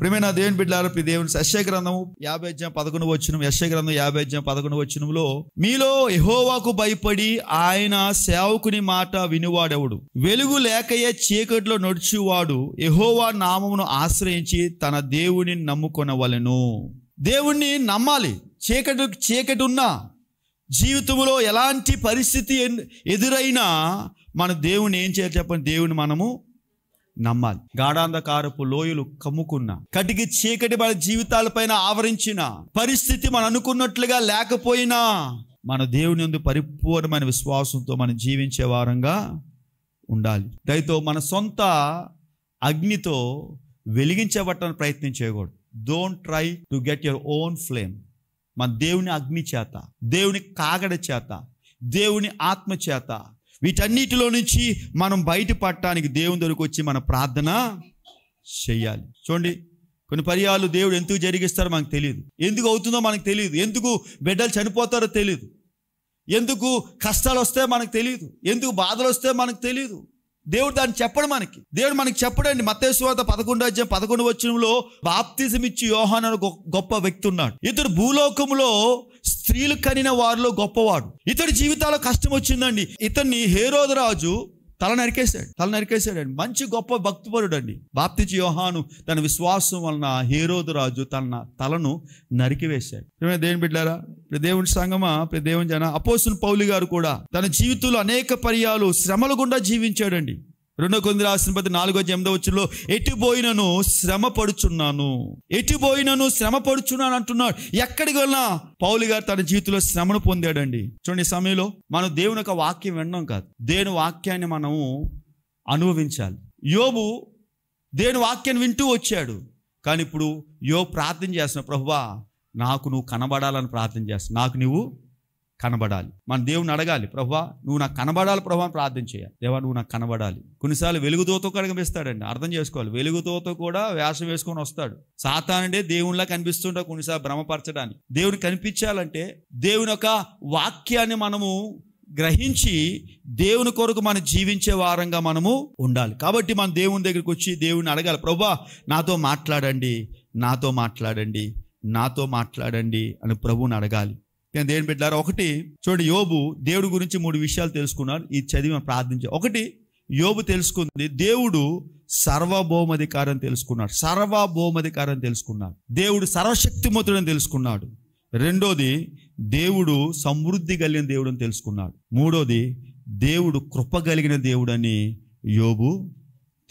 ప్రేమైన దేవుని బిడ్డలారు దేవుని యశ్య గ్రంథము యాభై అధ్యాయం పదకొండు వచ్చిన యశ్య గ్రంథం యాభై అధ్యాయం పదకొండు వచ్చినంలో మీలో ఎహోవాకు భయపడి ఆయన సేవకుని మాట వినువాడెవడు వెలుగు లేకయే చీకటిలో నడుచువాడు ఎహోవా నామమును ఆశ్రయించి తన దేవుని నమ్ముకొనవలను దేవుణ్ణి నమ్మాలి చీకటి చీకటి ఉన్న జీవితంలో ఎలాంటి పరిస్థితి ఎదురైనా మన దేవుని ఏం చేయాలి చెప్పండి దేవుని మనము నమ్మాలి గాఢాంధకారపు లోయలు కమ్ముకున్న కటికి చీకటి మన జీవితాలపైన ఆవరించిన పరిస్థితి మనం అనుకున్నట్లుగా లేకపోయినా మన దేవుని ఎందు పరిపూర్ణమైన విశ్వాసంతో మనం జీవించే వారంగా ఉండాలి దయతో మన సొంత అగ్నితో వెలిగించబట్టని ప్రయత్నం చేయకూడదు don't try to get your own flame మా దేవుని అగ్ని చేత దేవుని కాగడ చేత దేవుని ఆత్మ చేత వీటన్నిటిలో నుంచి మనం బయటపడటానికి దేవుని దగ్గరకు వచ్చి మన ప్రార్థన చెయ్యాలి చూడండి కొన్ని పర్యాలు దేవుడు ఎందుకు జరిగిస్తారో మనకు తెలియదు ఎందుకు అవుతుందో మనకు తెలియదు ఎందుకు బిడ్డలు చనిపోతారో తెలియదు ఎందుకు కష్టాలు వస్తే మనకు తెలియదు ఎందుకు బాధలు వస్తే మనకు తెలియదు దేవుడు దాన్ని చెప్పడు మనకి దేవుడు మనకి చెప్పడండి మతేశ్వాత పదకొండు అధ్యాయం పదకొండు వచ్చినంలో బాప్తిజం ఇచ్చి యోహాన్ అని గొప్ప వ్యక్తి ఉన్నాడు ఇతడు భూలోకంలో స్త్రీలు కనిన వారిలో గొప్పవాడు ఇతడి జీవితాల్లో కష్టం వచ్చిందండి ఇతన్ని హేరోదరాజు తల నరికేశాడు తల నరికేశాడు అండి మంచి గొప్ప భక్తిపరుడు అండి బాప్తిజి యోహాను తన విశ్వాసం వలన హీరోదు రాజు తన తలను నరికివేశాడు దేవుని బిడ్డారా దేవుని సంగమా దేవుని జన అపోసిన పౌలి గారు కూడా తన జీవితంలో అనేక పర్యాలు శ్రమలు గుండా జీవించాడండి రెండో కొంది రాసిన పది నాలుగో ఎనిమిదో వచ్చిలో ఎటుపోయినను శ్రమ పడుచున్నాను ఎటుపోయినను శ్రమ పడుచున్నాను అంటున్నాడు ఎక్కడికి వెళ్ళినా పౌలు గారు తన జీవితంలో శ్రమను పొందాడండి చూడండి సమయంలో మనం దేవుని యొక్క వాక్యం వినడం కాదు దేని వాక్యాన్ని మనము అనుభవించాలి యోబు దేని వాక్యాన్ని వింటూ వచ్చాడు కానీ ఇప్పుడు యో ప్రార్థన చేస్తున్నావు ప్రభువా నాకు నువ్వు కనబడాలని ప్రార్థన చేస్తున్నావు నాకు నువ్వు కనబడాలి మన దేవుని అడగాలి ప్రభా నువ్వు నాకు కనబడాలి ప్రభా ప్రార్థన చేయాలి దేవా నువ్వు నాకు కనబడాలి కొన్నిసార్లు వెలుగుతోతో కనిపిస్తాడండి అర్థం చేసుకోవాలి వెలుగుతోతో కూడా వ్యాసం వేసుకొని వస్తాడు సాతానుడే దేవునిలా కనిపిస్తుంటా కొన్నిసార్లు భ్రమపరచడానికి దేవుని కనిపించాలంటే దేవుని యొక్క వాక్యాన్ని మనము గ్రహించి దేవుని కొరకు మనం జీవించే వారంగా మనము ఉండాలి కాబట్టి మన దేవుని దగ్గరికి వచ్చి దేవుని అడగాలి ప్రభా నాతో మాట్లాడండి నాతో మాట్లాడండి నాతో మాట్లాడండి అని ప్రభువుని అడగాలి నేను దేని పెట్టారు ఒకటి చూడండి యోబు దేవుడి గురించి మూడు విషయాలు తెలుసుకున్నారు ఈ చదివి ప్రార్థించే ఒకటి యోబు తెలుసుకుంది దేవుడు సర్వభౌమధికారం తెలుసుకున్నాడు సర్వభౌమధికారం తెలుసుకున్నాడు దేవుడు సర్వశక్తిమంతుడని తెలుసుకున్నాడు రెండోది దేవుడు సమృద్ధి కలిగిన దేవుడు అని తెలుసుకున్నాడు మూడోది దేవుడు కృప కలిగిన దేవుడని యోబు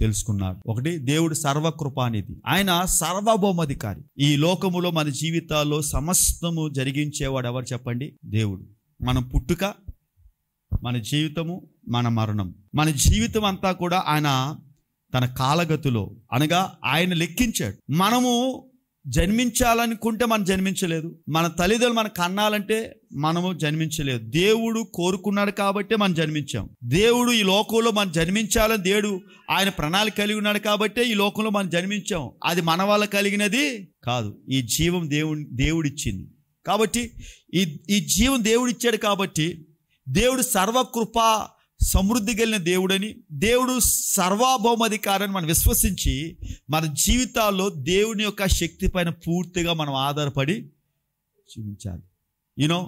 తెలుసుకున్నాడు ఒకటి దేవుడు సర్వకృపానిధి ఆయన సర్వభౌమాధికారి ఈ లోకములో మన జీవితాల్లో సమస్తము జరిగించేవాడు ఎవరు చెప్పండి దేవుడు మన పుట్టుక మన జీవితము మన మరణం మన జీవితం అంతా కూడా ఆయన తన కాలగతిలో అనగా ఆయన లెక్కించాడు మనము జన్మించాలనుకుంటే మనం జన్మించలేదు మన తల్లిదండ్రులు మన కన్నాలంటే మనము జన్మించలేదు దేవుడు కోరుకున్నాడు కాబట్టే మనం జన్మించాం దేవుడు ఈ లోకంలో మనం జన్మించాలని దేవుడు ఆయన ప్రణాళిక కలిగి ఉన్నాడు కాబట్టే ఈ లోకంలో మనం జన్మించాం అది మన వల్ల కలిగినది కాదు ఈ జీవం దేవుడి దేవుడిచ్చింది కాబట్టి ఈ ఈ జీవం దేవుడిచ్చాడు కాబట్టి దేవుడు సర్వకృపా సమృద్ధి కలిగిన దేవుడని దేవుడు సర్వాభౌమాధికారాన్ని మనం విశ్వసించి మన జీవితాల్లో దేవుని యొక్క శక్తి పైన పూర్తిగా మనం ఆధారపడి జీవించాలి యూనో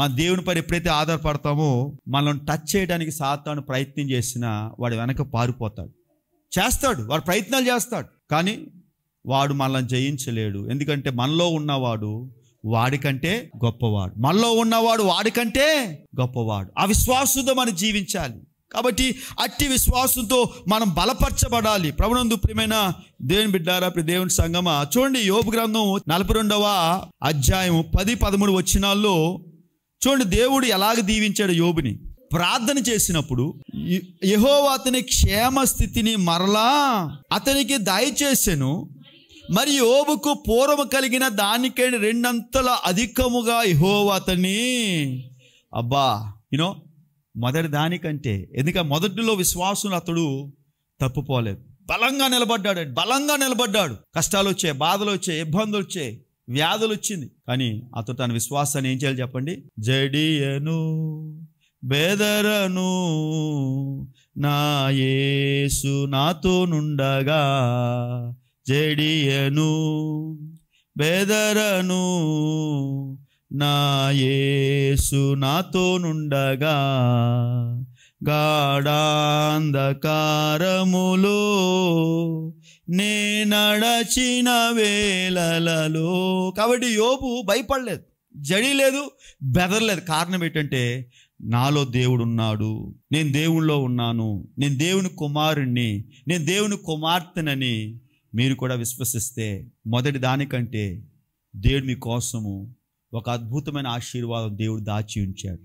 మన దేవుని పైన ఎప్పుడైతే ఆధారపడతామో మనల్ని టచ్ చేయడానికి సాతాను ప్రయత్నం చేసినా వాడు వెనక పారిపోతాడు చేస్తాడు వాడు ప్రయత్నాలు చేస్తాడు కానీ వాడు మనల్ని జయించలేడు ఎందుకంటే మనలో ఉన్నవాడు వాడికంటే గొప్పవాడు మనలో ఉన్నవాడు వాడికంటే గొప్పవాడు ఆ విశ్వాసంతో మనం జీవించాలి కాబట్టి అట్టి విశ్వాసంతో మనం బలపరచబడాలి ప్రభునందు ప్రియమైన దేవుని బిడ్డారా ప్రి దేవుని సంగమా చూడండి యోపు గ్రంథం నలభై రెండవ అధ్యాయం పది పదమూడు వచ్చినాల్లో చూడండి దేవుడు ఎలాగ దీవించాడు యోబుని ప్రార్థన చేసినప్పుడు యహోవా అతని క్షేమ స్థితిని మరలా అతనికి దయచేసాను మరి ఓబుకు పూర్వము కలిగిన దానికై రెండంతల అధికముగా యహోవ అతని అబ్బా యూనో మొదటి దానికంటే ఎందుకంటే మొదటిలో విశ్వాసులు అతడు తప్పుపోలేదు బలంగా నిలబడ్డాడు బలంగా నిలబడ్డాడు కష్టాలు వచ్చాయి బాధలు వచ్చాయి ఇబ్బందులు వచ్చాయి వ్యాధులు వచ్చింది కానీ అతడు తన విశ్వాసాన్ని ఏం చేయాలి చెప్పండి జడియను బేదరను నా యేసు నాతో నుండగా జడియను బెదరను నాయసు నాతో నుండగా గాఢాంధకారములో నే నడచిన వేళలలో కాబట్టి యోబు భయపడలేదు జడి లేదు బెదరలేదు కారణం ఏంటంటే నాలో దేవుడు ఉన్నాడు నేను దేవుళ్ళో ఉన్నాను నేను దేవుని కుమారుణ్ణి నేను దేవుని కుమార్తెనని మీరు కూడా విశ్వసిస్తే మొదటి దానికంటే దేవుడు కోసము ఒక అద్భుతమైన ఆశీర్వాదం దేవుడు దాచి ఉంచాడు